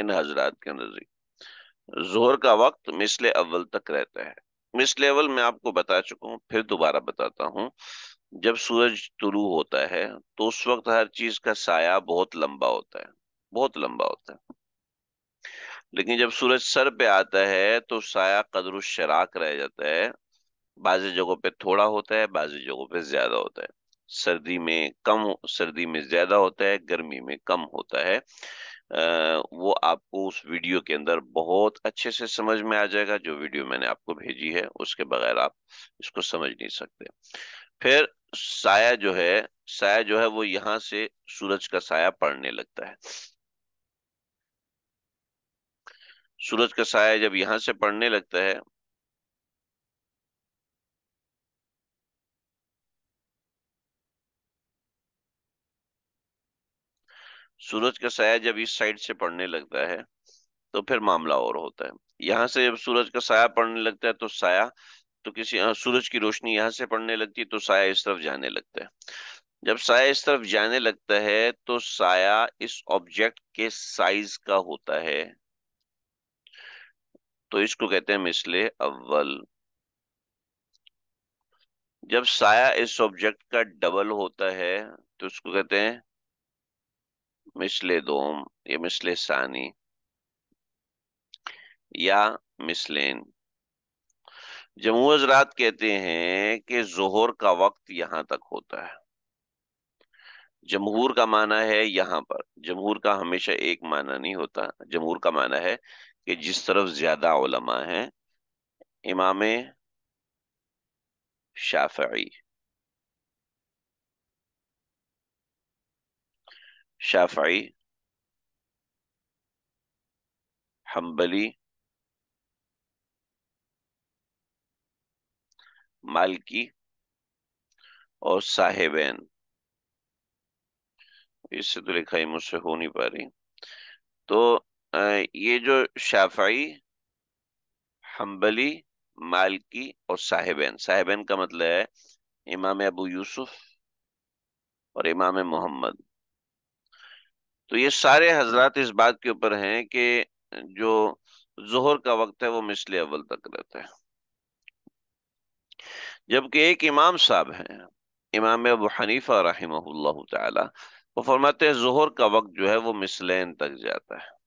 ان حضرات کے نظر زہر کا وقت مثل اول تک رہتا ہے اس لیول میں آپ کو بتا چکا ہوں پھر دوبارہ بتاتا ہوں جب سورج طلوع ہوتا ہے تو اس وقت ہر چیز کا سایہ بہت لمبا ہوتا ہے بہت لمبا ہوتا ہے لیکن جب سورج سر پہ آتا ہے تو سایہ قدر و شراک رہ جاتا ہے بعض جگہوں پہ تھوڑا ہوتا ہے بعض جگہوں پہ زیادہ ہوتا ہے سردی میں کم سردی میں زیادہ ہوتا ہے گرمی میں کم ہوتا ہے وہ آپ کو اس ویڈیو کے اندر بہت اچھے سے سمجھ میں آ جائے گا جو ویڈیو میں نے آپ کو بھیجی ہے اس کے بغیر آپ اس کو سمجھ نہیں سکتے پھر سایہ جو ہے سایہ جو ہے وہ یہاں سے سورج کا سایہ پڑھنے لگتا ہے سورج کا سایہ جب یہاں سے پڑھنے لگتا ہے سورج کا سایہ جب اس سائڈ سے پڑھنے لگتا ہے تو پھر معاملہ اور ہوتا ہے یہاں سے جب سورج کا سایہ پڑنے لگتا ہے تو سایہ تو کسی سورج کی روشنی یہاں سے پڑنے لگتی ہے تو سایہ اس طرف جانے لگتا ہے جب سایہ اس طرف جانے لگتا ہے تو سایہ اس آبجیکٹ کے سائز کا ہوتا ہے تو اس کو کہتے ہیں مثل اول جب سایہ اس آبجیکٹ کا ڈبل ہوتا ہے تو اس کو کہتے ہیں مثل دوم یا مثل ثانی یا مثلین جمہور کہتے ہیں کہ ظہر کا وقت یہاں تک ہوتا ہے جمہور کا معنی ہے یہاں پر جمہور کا ہمیشہ ایک معنی نہیں ہوتا جمہور کا معنی ہے کہ جس طرف زیادہ علماء ہیں امام شافعی شافعی حنبلی مالکی اور صاحبین اس سے تو لکھائی مجھ سے ہو نہیں پا رہی تو یہ جو شافعی حنبلی مالکی اور صاحبین صاحبین کا مطلب ہے امام ابو یوسف اور امام محمد تو یہ سارے حضرات اس بات کے اوپر ہیں کہ جو ظہر کا وقت ہے وہ مسل اول تک رہتا ہے جبکہ ایک امام صاحب ہیں امام ابو حنیفہ رحمہ اللہ تعالی وہ فرماتے ہیں ظہر کا وقت جو ہے وہ مسلین تک جاتا ہے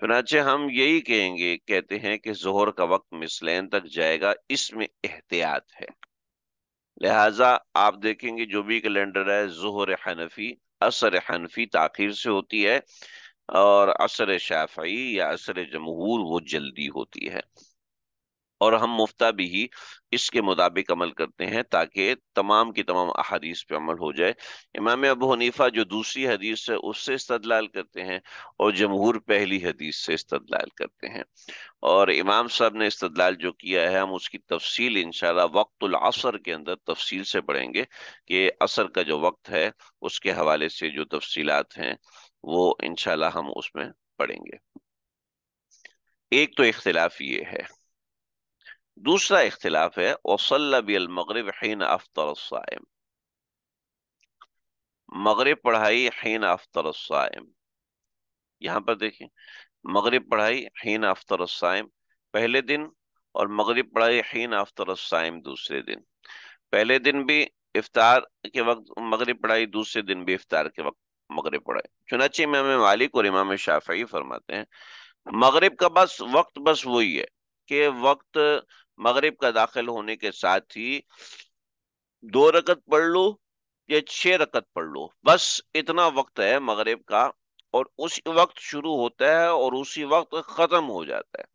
چنانچہ ہم یہی کہیں گے کہتے ہیں کہ زہر کا وقت مثلین تک جائے گا اس میں احتیاط ہے لہٰذا آپ دیکھیں گے جو بھی کیلنڈر ہے ظہر حنفی عصر حنفی تاخیر سے ہوتی ہے اور عصر شافعی یا عصر جمہور وہ جلدی ہوتی ہے اور ہم مفتا بھی ہی اس کے مطابق عمل کرتے ہیں تاکہ تمام کی تمام احادیث پہ عمل ہو جائے امام ابو حنیفہ جو دوسری حدیث ہے اس سے استدلال کرتے ہیں اور جمہور پہلی حدیث سے استدلال کرتے ہیں اور امام صاحب نے استدلال جو کیا ہے ہم اس کی تفصیل انشاءاللہ وقت العصر کے اندر تفصیل سے پڑھیں گے کہ اثر کا جو وقت ہے اس کے حوالے سے جو تفصیلات ہیں وہ انشاءاللہ ہم اس میں پڑھیں گے ایک تو اختلاف یہ ہے دوسرا اختلاف ہے اوسل مغرب حین الصائم مغرب پڑھائی حین مغرب پڑھائی دن اور مغرب پڑھائی حین افطر دوسرے دن پہلے دن بھی افطار کے وقت مغرب پڑھائی دوسرے دن بھی افطار کے وقت مغرب پڑھائی چنانچہ امام مالک اور امام شافعی فرماتے ہیں مغرب کا بس وقت بس وہی ہے کہ وقت مغرب کا داخل ہونے کے ساتھ ہی دو رکت پڑھ لو یا چھ رکت پڑھ لو بس اتنا وقت ہے مغرب کا اور اسی وقت شروع ہوتا ہے اور اسی وقت ختم ہو جاتا ہے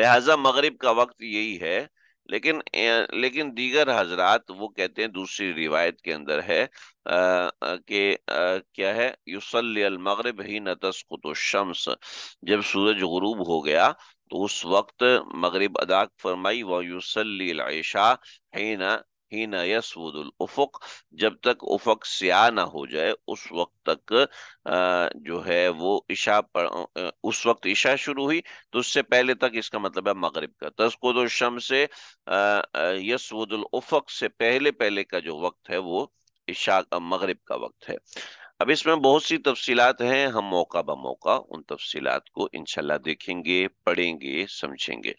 لہذا مغرب کا وقت یہی ہے لیکن لیکن دیگر حضرات وہ کہتے ہیں دوسری روایت کے اندر ہے کہ کیا ہے یوسلی المغرب ہی نتس کت و شمس جب سورج غروب ہو گیا تو اس وقت مغرب ادا فرمائی الافق جب تک افق سیاہ نہ ہو جائے اس وقت تک جو ہے وہ عشاء پر اس وقت عشاء شروع ہوئی تو اس سے پہلے تک اس کا مطلب ہے مغرب کا تسکود الشم سے یسود الافق سے پہلے پہلے کا جو وقت ہے وہ عشاء مغرب کا وقت ہے اب اس میں بہت سی تفصیلات ہیں ہم موقع بموقع موقع ان تفصیلات کو انشاءاللہ دیکھیں گے پڑھیں گے سمجھیں گے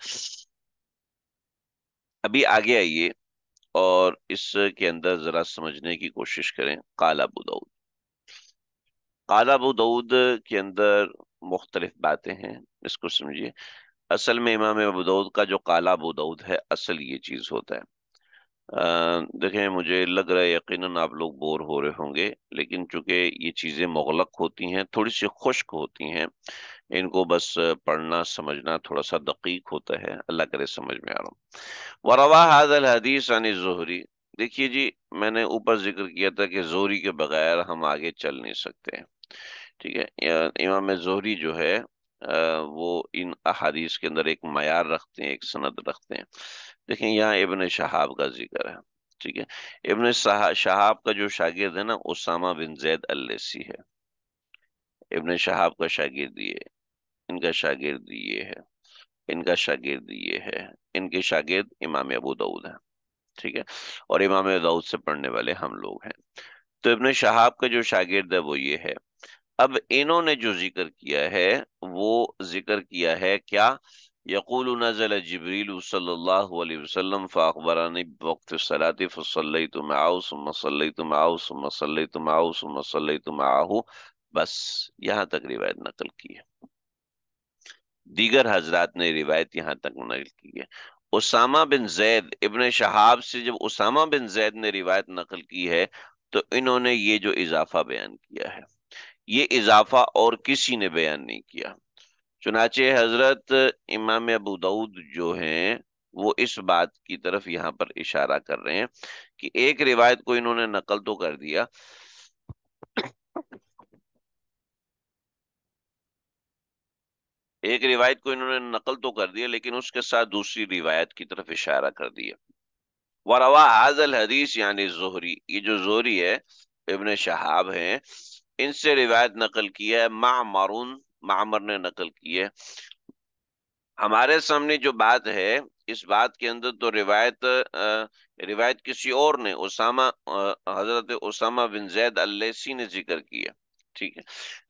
ابھی آگے آئیے اور اس کے اندر ذرا سمجھنے کی کوشش کریں قال ابو دعود قال ابو دعود کے اندر مختلف باتیں ہیں اس کو سمجھیے اصل میں امام ابو دعود کا جو قال ابو دعود ہے اصل یہ چیز ہوتا ہے دیکھیں مجھے لگ رہا ہے یقیناً آپ لوگ بور ہو رہے ہوں گے لیکن چونکہ یہ چیزیں مغلق ہوتی ہیں تھوڑی سی خشک ہوتی ہیں ان کو بس پڑھنا سمجھنا تھوڑا سا دقیق ہوتا ہے اللہ کرے سمجھ میں آ رہا ہوں روا حاض الحدیث دیکھیے جی میں نے اوپر ذکر کیا تھا کہ زہری کے بغیر ہم آگے چل نہیں سکتے ٹھیک ہے امام زہری جو ہے وہ ان احادیث کے اندر ایک معیار رکھتے ہیں ایک سند رکھتے ہیں دیکھیں یہاں ابن شہاب کا ذکر ہے ٹھیک ہے ابن شہاب کا جو شاگرد ہے نا اسامہ بن زید السی ہے ابن شہاب کا شاگرد یہ ان کا شاگرد یہ ہے ان کا شاگرد یہ ہے ان کے شاگرد امام ابو دعود ہیں ٹھیک ہے اور امام دعود سے پڑھنے والے ہم لوگ ہیں تو ابن شہاب کا جو شاگرد ہے وہ یہ ہے اب انہوں نے جو ذکر کیا ہے وہ ذکر کیا ہے کیا یقول نزل جبریل صلی اللہ علیہ وسلم معاو ثم صلیتو معاو بس یہاں تک روایت نقل کی ہے دیگر حضرات نے روایت یہاں تک نقل کی ہے اسامہ بن زید ابن شہاب سے جب اسامہ بن زید نے روایت نقل کی ہے تو انہوں نے یہ جو اضافہ بیان کیا ہے یہ اضافہ اور کسی نے بیان نہیں کیا چنانچہ حضرت امام ابو دعود جو ہیں وہ اس بات کی طرف یہاں پر اشارہ کر رہے ہیں کہ ایک روایت کو انہوں نے نقل تو کر دیا ایک روایت کو انہوں نے نقل تو کر دیا لیکن اس کے ساتھ دوسری روایت کی طرف اشارہ کر دیا ورز الحدیث یعنی زہری یہ جو زہری ہے ابن شہاب ہیں ان سے روایت نقل کی ہے معمرون معمر نے نقل کی ہے ہمارے سامنے جو بات ہے اس بات کے اندر تو روایت روایت کسی اور نے اسامہ حضرت اسامہ بن زید نے ذکر کیا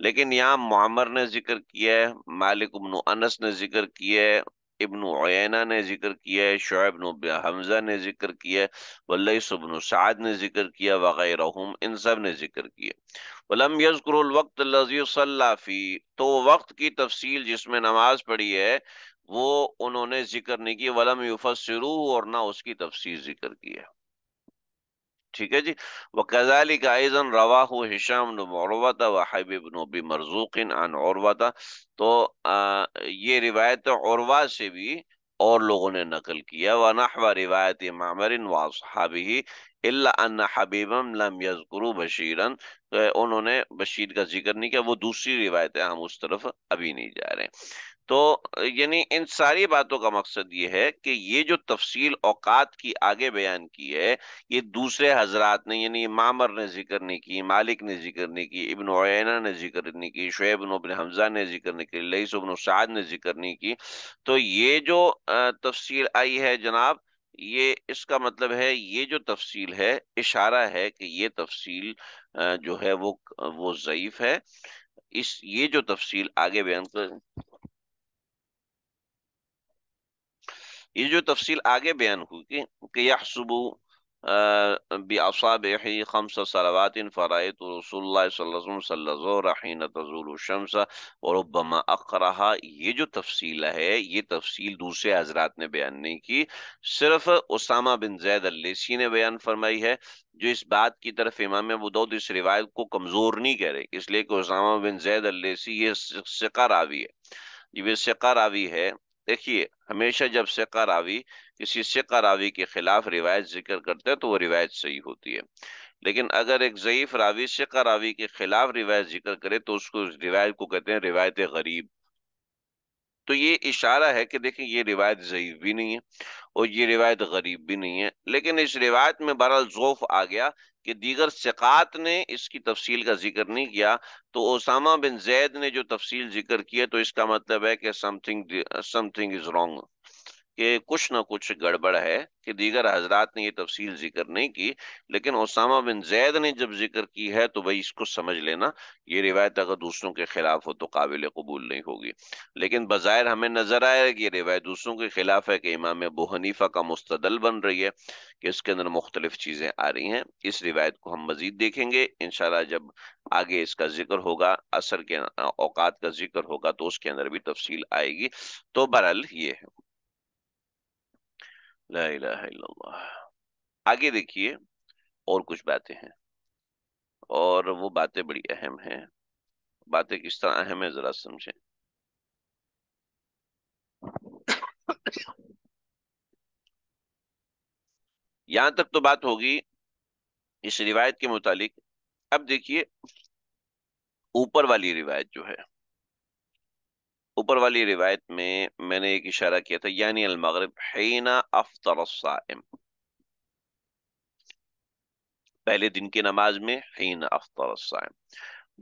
لیکن یہاں معمر نے ذکر کیا ہے مالک ابن انس نے ذکر کیا ہے ابن عینہ نے ذکر کیا ہے شعیب نب حمزہ نے ذکر کیا ہے ابن سعد نے ذکر کیا وغیرہم ان سب نے ذکر کیا ولم یذکر الوقت اللذی صلی فی تو وقت کی تفصیل جس میں نماز پڑھی ہے وہ انہوں نے ذکر نہیں کی ولم یفسرو اور نہ اس کی تفصیل ذکر کی ہے ٹھیک ہے جی وقذالک ایضا رواه هشام بن عروہ و حبیب بن ابی مرزوق عن عروہ تو یہ روایت عروہ سے بھی اور لوگوں نے نقل کیا ونحو روایت معمر واصحابہ الا ان حبیبا لم یذکروا بشیرا انہوں نے بشیر کا ذکر نہیں کیا وہ دوسری روایت ہے ہم اس طرف ابھی نہیں جا رہے ہیں تو یعنی ان ساری باتوں کا مقصد یہ ہے کہ یہ جو تفصیل اوقات کی آگے بیان کی ہے یہ دوسرے حضرات نے یعنی مامر نے ذکر نہیں کی مالک نے ذکر نہیں کی ابن عینہ نے ذکر نہیں کی شعیب بن ابن حمزہ نے ذکر نہیں کی لئیس ابن سعد نے ذکر نہیں کی تو یہ جو تفصیل آئی ہے جناب یہ اس کا مطلب ہے یہ جو تفصیل ہے اشارہ ہے کہ یہ تفصیل جو ہے وہ ضعیف ہے اس یہ جو تفصیل آگے بیان کر یہ جو تفصیل آگے بیان ہوئی کہ یہ صبح بحی خمسوات فراعۃ رس اللہ صلاحیت الشمس اوربما اقرا یہ جو تفصیل ہے یہ تفصیل دوسرے حضرات نے بیان نہیں کی صرف اسامہ بن زید اللہ نے بیان فرمائی ہے جو اس بات کی طرف امام ابو دودھ اس روایت کو کمزور نہیں کہہ رہے اس لیے کہ اسامہ بن زید اللہ یہ سقہ راوی ہے یہ سقہ راوی ہے دیکھیے ہمیشہ جب سکہ راوی کسی سکہ راوی کے خلاف روایت ذکر کرتے ہیں تو وہ روایت صحیح ہوتی ہے لیکن اگر ایک ضعیف راوی راوی کے خلاف روایت ذکر کرے تو اس کو روایت کو کہتے ہیں روایت غریب تو یہ اشارہ ہے کہ دیکھیں یہ روایت ضعیف بھی نہیں ہے اور یہ روایت غریب بھی نہیں ہے لیکن اس روایت میں برحال الوف آ گیا کہ دیگر سقات نے اس کی تفصیل کا ذکر نہیں کیا تو اسامہ بن زید نے جو تفصیل ذکر کیا تو اس کا مطلب ہے کہ something something is wrong کہ کچھ نہ کچھ گڑبڑ ہے کہ دیگر حضرات نے یہ تفصیل ذکر نہیں کی لیکن اسامہ بن زید نے جب ذکر کی ہے تو بھائی اس کو سمجھ لینا یہ روایت اگر دوسروں کے خلاف ہو تو قابل قبول نہیں ہوگی لیکن بظاہر ہمیں نظر آئے کہ یہ روایت دوسروں کے خلاف ہے کہ امام ابو حنیفہ کا مستدل بن رہی ہے کہ اس کے اندر مختلف چیزیں آ رہی ہیں اس روایت کو ہم مزید دیکھیں گے انشاءاللہ جب آگے اس کا ذکر ہوگا اثر کے اوقات کا ذکر ہوگا تو اس کے اندر بھی تفصیل آئے گی تو برحال یہ ہے لا الہ الا اللہ آگے دیکھیے اور کچھ باتیں ہیں اور وہ باتیں بڑی اہم ہیں باتیں کس طرح اہم ہیں ذرا سمجھیں یہاں تک تو بات ہوگی اس روایت کے متعلق اب دیکھیے اوپر والی روایت جو ہے اوپر والی روایت میں میں نے ایک اشارہ کیا تھا یعنی المغرب حین افطر الصائم پہلے دن کی نماز میں حین افطر الصائم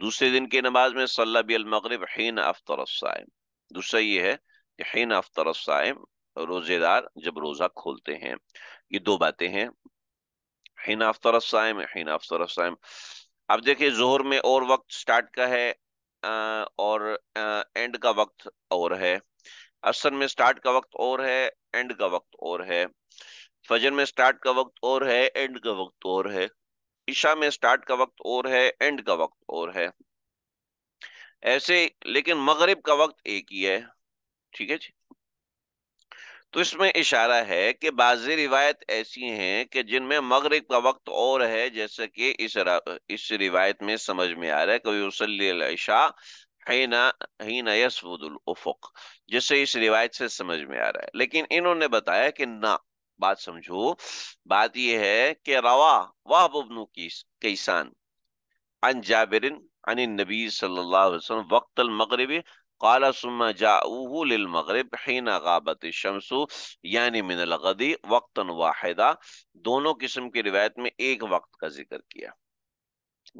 دوسرے دن کی نماز میں صلی بی المغرب حین افطر الصائم دوسرا یہ ہے کہ حین افطر الصائم روزے دار جب روزہ کھولتے ہیں یہ دو باتیں ہیں حین افطر الصائم حین افطر الصائم اب دیکھیں زہر میں اور وقت سٹارٹ کا ہے اور اینڈ کا وقت اور ہے میں سٹارٹ کا وقت اور ہے اینڈ کا وقت اور ہے فجر میں سٹارٹ کا وقت اور ہے اینڈ کا وقت اور ہے عشاء میں سٹارٹ کا وقت اور ہے اینڈ کا وقت اور ہے ایسے لیکن مغرب کا وقت ایک ہی ہے ٹھیک ہے جی تو اس میں اشارہ ہے کہ بعض روایت ایسی ہیں کہ جن میں مغرب کا وقت اور ہے جیسے کہ اس روایت میں سمجھ میں آ رہا ہے جسے اس روایت سے سمجھ میں آ رہا ہے لیکن انہوں نے بتایا کہ نہ بات سمجھو بات یہ ہے کہ روا عن جابرن کیسان النبی صلی اللہ علیہ وسلم وقت المغربی قال ثم جاءوه للمغرب حين غابت الشمس یعنی من الغدی وقتا واحدہ دونوں قسم کی روایت میں ایک وقت کا ذکر کیا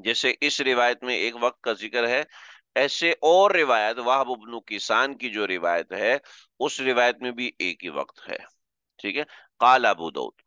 جیسے اس روایت میں ایک وقت کا ذکر ہے ایسے اور روایت وہب ابن کسان کی جو روایت ہے اس روایت میں بھی ایک ہی وقت ہے ٹھیک ہے قال ابو دودھ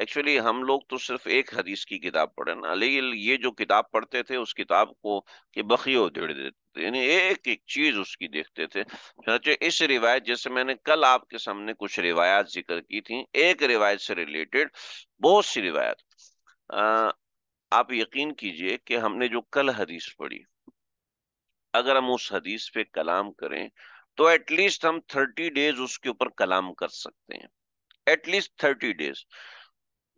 ایکچولی ہم لوگ تو صرف ایک حدیث کی کتاب پڑھے نا لیکن یہ جو کتاب پڑھتے تھے اس کتاب کو کہ دیڑ دیتے تھے یعنی ایک ایک چیز اس کی دیکھتے تھے چنانچہ اس روایت جیسے میں نے کل آپ کے سامنے کچھ روایات ذکر کی تھیں ایک روایت سے ریلیٹڈ بہت سی روایت آپ یقین کیجئے کہ ہم نے جو کل حدیث پڑھی اگر ہم اس حدیث پہ کلام کریں تو ایٹ لیسٹ ہم تھرٹی ڈیز اس کے اوپر کلام کر سکتے ہیں ایٹ لیسٹ تھرٹی ڈیز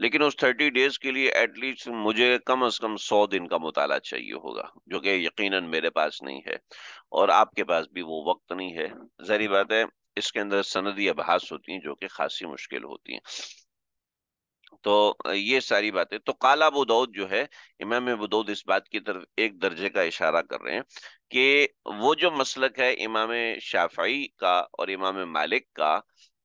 لیکن اس تھرٹی ڈیز کے لیے ایٹ لیسٹ مجھے کم از کم سو دن کا مطالعہ چاہیے ہوگا جو کہ یقیناً میرے پاس نہیں ہے اور آپ کے پاس بھی وہ وقت نہیں ہے بات ہے اس کے اندر سندی ابحاث ہوتی ہیں جو کہ خاصی مشکل ہوتی ہیں تو یہ ساری باتیں تو کالا بدود جو ہے امام بدود اس بات کی طرف ایک درجے کا اشارہ کر رہے ہیں کہ وہ جو مسلک ہے امام شافعی کا اور امام مالک کا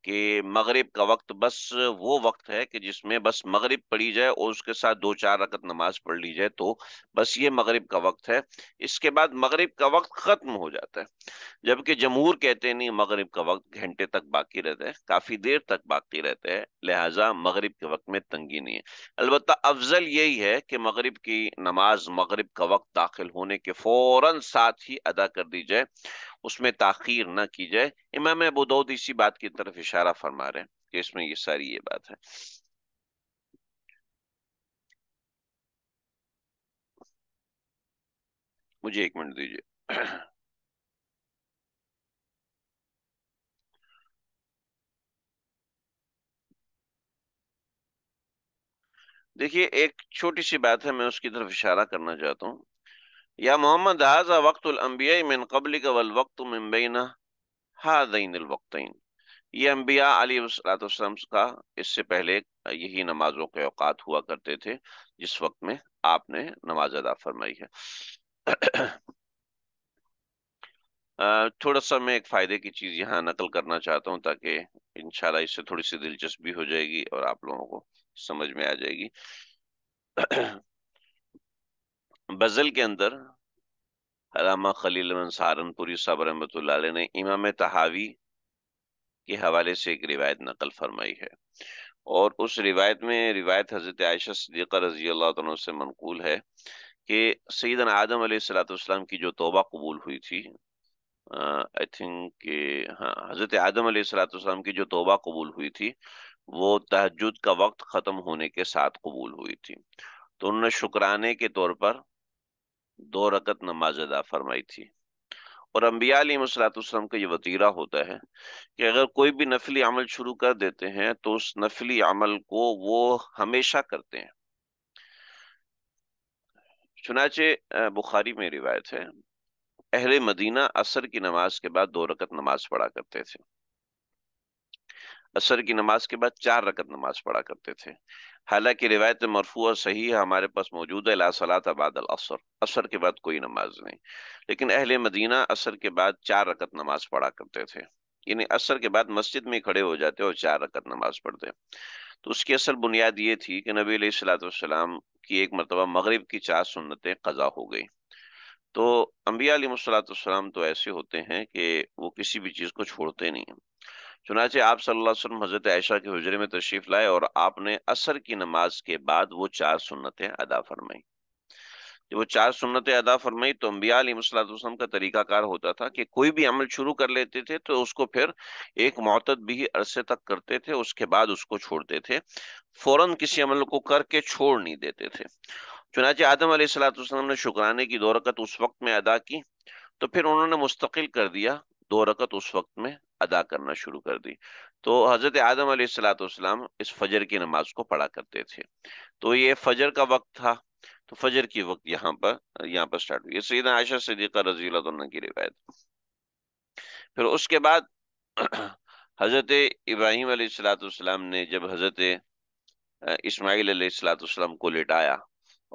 کہ مغرب کا وقت بس وہ وقت ہے کہ جس میں بس مغرب پڑھی جائے اور اس کے ساتھ دو چار رکت نماز پڑھ لی جائے تو بس یہ مغرب کا وقت ہے اس کے بعد مغرب کا وقت ختم ہو جاتا ہے جبکہ جمہور کہتے نہیں مغرب کا وقت گھنٹے تک باقی رہتا ہے کافی دیر تک باقی رہتا ہے لہٰذا مغرب کے وقت میں تنگی نہیں ہے البتہ افضل یہی ہے کہ مغرب کی نماز مغرب کا وقت داخل ہونے کے فوراً ساتھ ہی ادا کر دی جائے اس میں تاخیر نہ کی جائے امام ابو دود اسی بات کی طرف اشارہ فرما رہے ہیں کہ اس میں یہ ساری یہ بات ہے مجھے ایک منٹ دیجیے دیکھیے ایک چھوٹی سی بات ہے میں اس کی طرف اشارہ کرنا چاہتا ہوں یا محمد وقت الانبیاء من من قبل کا کا والوقت بین الوقتین یہ انبیاء علیہ اس سے پہلے یہی نمازوں کے اوقات ہوا کرتے تھے جس وقت میں آپ نے نماز ادا فرمائی ہے تھوڑا سا میں ایک فائدے کی چیز یہاں نقل کرنا چاہتا ہوں تاکہ انشاءاللہ اس سے تھوڑی سی دلچسپی ہو جائے گی اور آپ لوگوں کو سمجھ میں آ جائے گی بزل کے اندر علامہ خلیل من پوری رحمۃ اللہ علیہ نے امام تحاوی کے حوالے سے ایک روایت نقل فرمائی ہے اور اس روایت میں روایت حضرت عائشہ صدیقہ رضی اللہ عنہ سے منقول ہے کہ آدم علیہ کی جو توبہ قبول ہوئی تھی تھنک ہاں حضرت آدم علیہ السلاۃ والسلام کی جو توبہ قبول ہوئی تھی وہ تہجد کا وقت ختم ہونے کے ساتھ قبول ہوئی تھی تو انہوں نے شکرانے کے طور پر دو رکت نماز ادا فرمائی تھی اور انبیاء کا یہ وطیرہ ہوتا ہے کہ اگر کوئی بھی نفلی عمل شروع کر دیتے ہیں تو اس نفلی عمل کو وہ ہمیشہ کرتے ہیں چنانچہ بخاری میں روایت ہے اہل مدینہ عصر کی نماز کے بعد دو رکت نماز پڑھا کرتے تھے عصر کی نماز کے بعد چار رکعت نماز پڑھا کرتے تھے حالانکہ روایت مرفوع صحیح ہمارے پاس موجود ہے لا صلاۃ بعد العصر عصر کے بعد کوئی نماز نہیں لیکن اہل مدینہ عصر کے بعد چار رکعت نماز پڑھا کرتے تھے یعنی عصر کے بعد مسجد میں کھڑے ہو جاتے اور چار رکعت نماز پڑھتے تو اس کی اصل بنیاد یہ تھی کہ نبی علیہ السلاۃ والسلام کی ایک مرتبہ مغرب کی چار سنتیں قضا ہو گئی تو انبیاء علیہ السلاۃ والسلام تو ایسے ہوتے ہیں کہ وہ کسی بھی چیز کو چھوڑتے نہیں چنانچہ آپ صلی اللہ علیہ وسلم حضرت عائشہ کے حجرے میں تشریف لائے اور آپ نے اثر کی نماز کے بعد وہ چار سنتیں ادا فرمائیں جب وہ چار سنتیں ادا فرمائی تو انبیاء علیہ و وسلم کا طریقہ کار ہوتا تھا کہ کوئی بھی عمل شروع کر لیتے تھے تو اس کو پھر ایک معتد بھی عرصے تک کرتے تھے اس کے بعد اس کو چھوڑتے تھے فوراً کسی عمل کو کر کے چھوڑ نہیں دیتے تھے چنانچہ آدم علیہ السلط وسلم نے شکرانے کی دو رکعت اس وقت میں ادا کی تو پھر انہوں نے مستقل کر دیا دو رکعت اس وقت میں ادا کرنا شروع کر دی تو حضرت آدم علیہ السلاۃ السلام اس فجر کی نماز کو پڑھا کرتے تھے تو یہ فجر کا وقت تھا تو فجر کی وقت یہاں پر یہاں پر سٹارٹ ہوئی سیدہ عائشہ صدیقہ رضی اللہ عنہ کی روایت پھر اس کے بعد حضرت ابراہیم علیہ السلاۃ السلام نے جب حضرت اسماعیل علیہ السلاۃ السلام کو لٹایا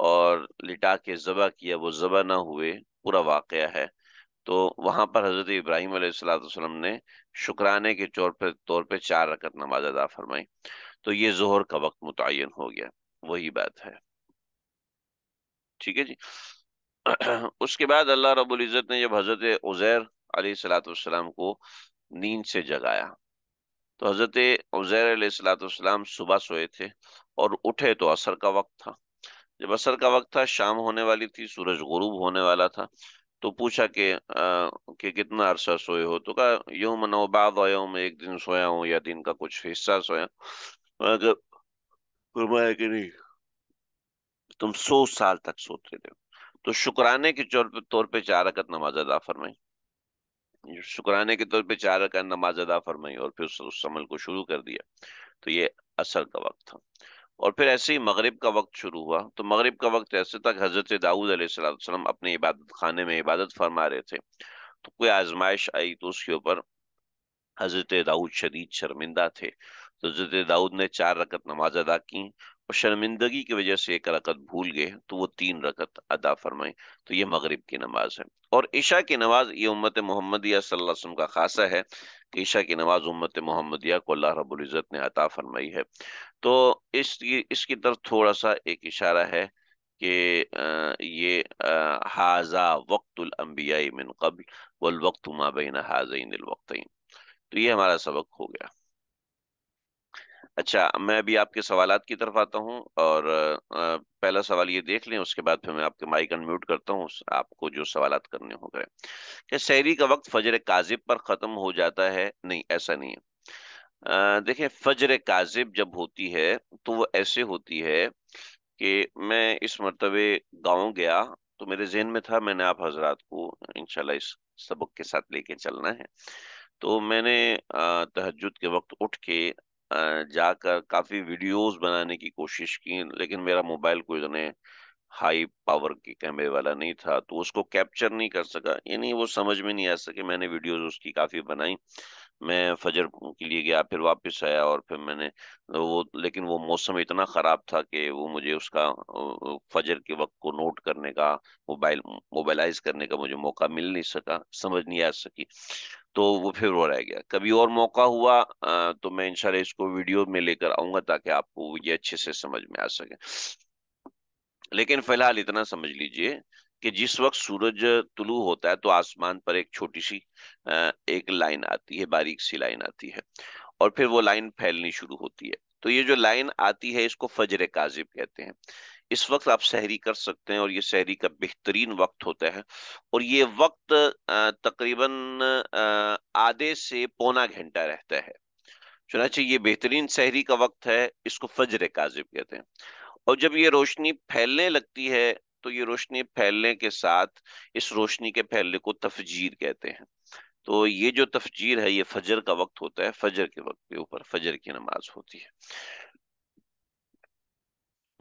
اور لٹا کے ذبح کیا وہ ذبح نہ ہوئے پورا واقعہ ہے تو وہاں پر حضرت ابراہیم علیہ والسلام نے شکرانے کے طور پہ طور پہ چار رکت نماز ادا فرمائی تو یہ زہر کا وقت متعین ہو گیا وہی بات ہے ٹھیک ہے جی اس کے بعد اللہ رب العزت نے جب حضرت عزیر علیہ السلاۃ والسلام کو نیند سے جگایا تو حضرت عزیر علیہ السلاۃ والسلام صبح سوئے تھے اور اٹھے تو عصر کا وقت تھا جب عصر کا وقت تھا شام ہونے والی تھی سورج غروب ہونے والا تھا تو پوچھا کہ, کہ کتنا عرصہ سوئے ہو تو کہا یوم نو بعض یوم ایک دن سویا ہوں یا دن کا کچھ حصہ سویا فرمایا کہ نہیں تم سو سال تک سوتے تھے تو شکرانے کے طور پہ چار رکعت نماز ادا فرمائی شکرانے کے طور پہ چار رکعت نماز ادا فرمائی اور پھر اس عمل کو شروع کر دیا تو یہ اثر کا وقت تھا اور پھر ایسے ہی مغرب کا وقت شروع ہوا تو مغرب کا وقت ایسے تک حضرت داؤد علیہ السلام وسلم عبادت خانے میں عبادت فرما رہے تھے تو کوئی آزمائش آئی تو اس کے اوپر حضرت داؤد شدید شرمندہ تھے تو حضرت داؤد نے چار رکعت نماز ادا کی شرمندگی کی وجہ سے ایک رکت بھول گئے تو وہ تین رکت ادا فرمائیں تو یہ مغرب کی نماز ہے اور عشاء کی نماز یہ امت محمدیہ صلی اللہ علیہ وسلم کا خاصہ ہے کہ عشاء کی نماز امت محمدیہ کو اللہ رب العزت نے عطا فرمائی ہے تو اس کی اس کی طرف تھوڑا سا ایک اشارہ ہے کہ یہ حاضہ وقت الانبیاء من قبل والوقت ما بین الوقتین تو یہ ہمارا سبق ہو گیا اچھا میں ابھی آپ کے سوالات کی طرف آتا ہوں اور پہلا سوال یہ دیکھ لیں اس کے بعد پھر میں آپ کے مائک کرتا ہوں آپ کو جو سوالات کرنے ہو گئے کہ سحری کا وقت فجر کاذب پر ختم ہو جاتا ہے نہیں ایسا نہیں ہے دیکھیں فجر کاذب جب ہوتی ہے تو وہ ایسے ہوتی ہے کہ میں اس مرتبہ گاؤں گیا تو میرے ذہن میں تھا میں نے آپ حضرات کو انشاءاللہ اس سبق کے ساتھ لے کے چلنا ہے تو میں نے تحجد کے وقت اٹھ کے جا کر کافی ویڈیوز بنانے کی کوشش کی لیکن میرا موبائل کوئی اتنے نے ہائی پاور کے کیمرے والا نہیں تھا تو اس کو کیپچر نہیں کر سکا یعنی وہ سمجھ میں نہیں آ سکے میں نے ویڈیوز اس کی کافی بنائی میں فجر کے لیے گیا پھر واپس آیا اور پھر میں نے وہ لیکن وہ موسم اتنا خراب تھا کہ وہ مجھے اس کا فجر کے وقت کو نوٹ کرنے کا موبائل موبائلائز کرنے کا مجھے موقع مل نہیں سکا سمجھ نہیں آ سکی تو وہ پھر وہ رہ گیا کبھی اور موقع ہوا تو میں ان شاء اللہ اس کو ویڈیو میں لے کر آؤں گا تاکہ آپ کو یہ اچھے سے سمجھ میں آ سکے لیکن فی الحال اتنا سمجھ لیجئے کہ جس وقت سورج طلوع ہوتا ہے تو آسمان پر ایک چھوٹی سی ایک لائن آتی ہے باریک سی لائن آتی ہے اور پھر وہ لائن پھیلنی شروع ہوتی ہے تو یہ جو لائن آتی ہے اس کو فجر کاذب کہتے ہیں اس وقت آپ سحری کر سکتے ہیں اور یہ سہری کا بہترین وقت ہوتا ہے اور یہ وقت تقریباً آدھے سے پونا گھنٹہ رہتا ہے چنانچہ یہ بہترین سحری کا وقت ہے اس کو فجر کاذب کہتے ہیں اور جب یہ روشنی پھیلنے لگتی ہے تو یہ روشنی پھیلنے کے ساتھ اس روشنی کے پھیلنے کو تفجیر کہتے ہیں تو یہ جو تفجیر ہے یہ فجر کا وقت ہوتا ہے فجر کے وقت کے اوپر فجر کی نماز ہوتی ہے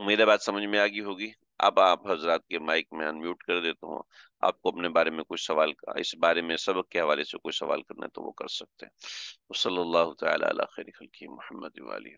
امید ہے بات سمجھ میں آگی ہوگی اب آپ حضرات کے مائک میں انمیوٹ کر دیتا ہوں آپ کو اپنے بارے میں کچھ سوال اس بارے میں سبق کے حوالے سے کوئی سوال کرنا ہے تو وہ کر سکتے ہیں صلی اللہ تعالیٰ علیہ خیر خلقی محمد والی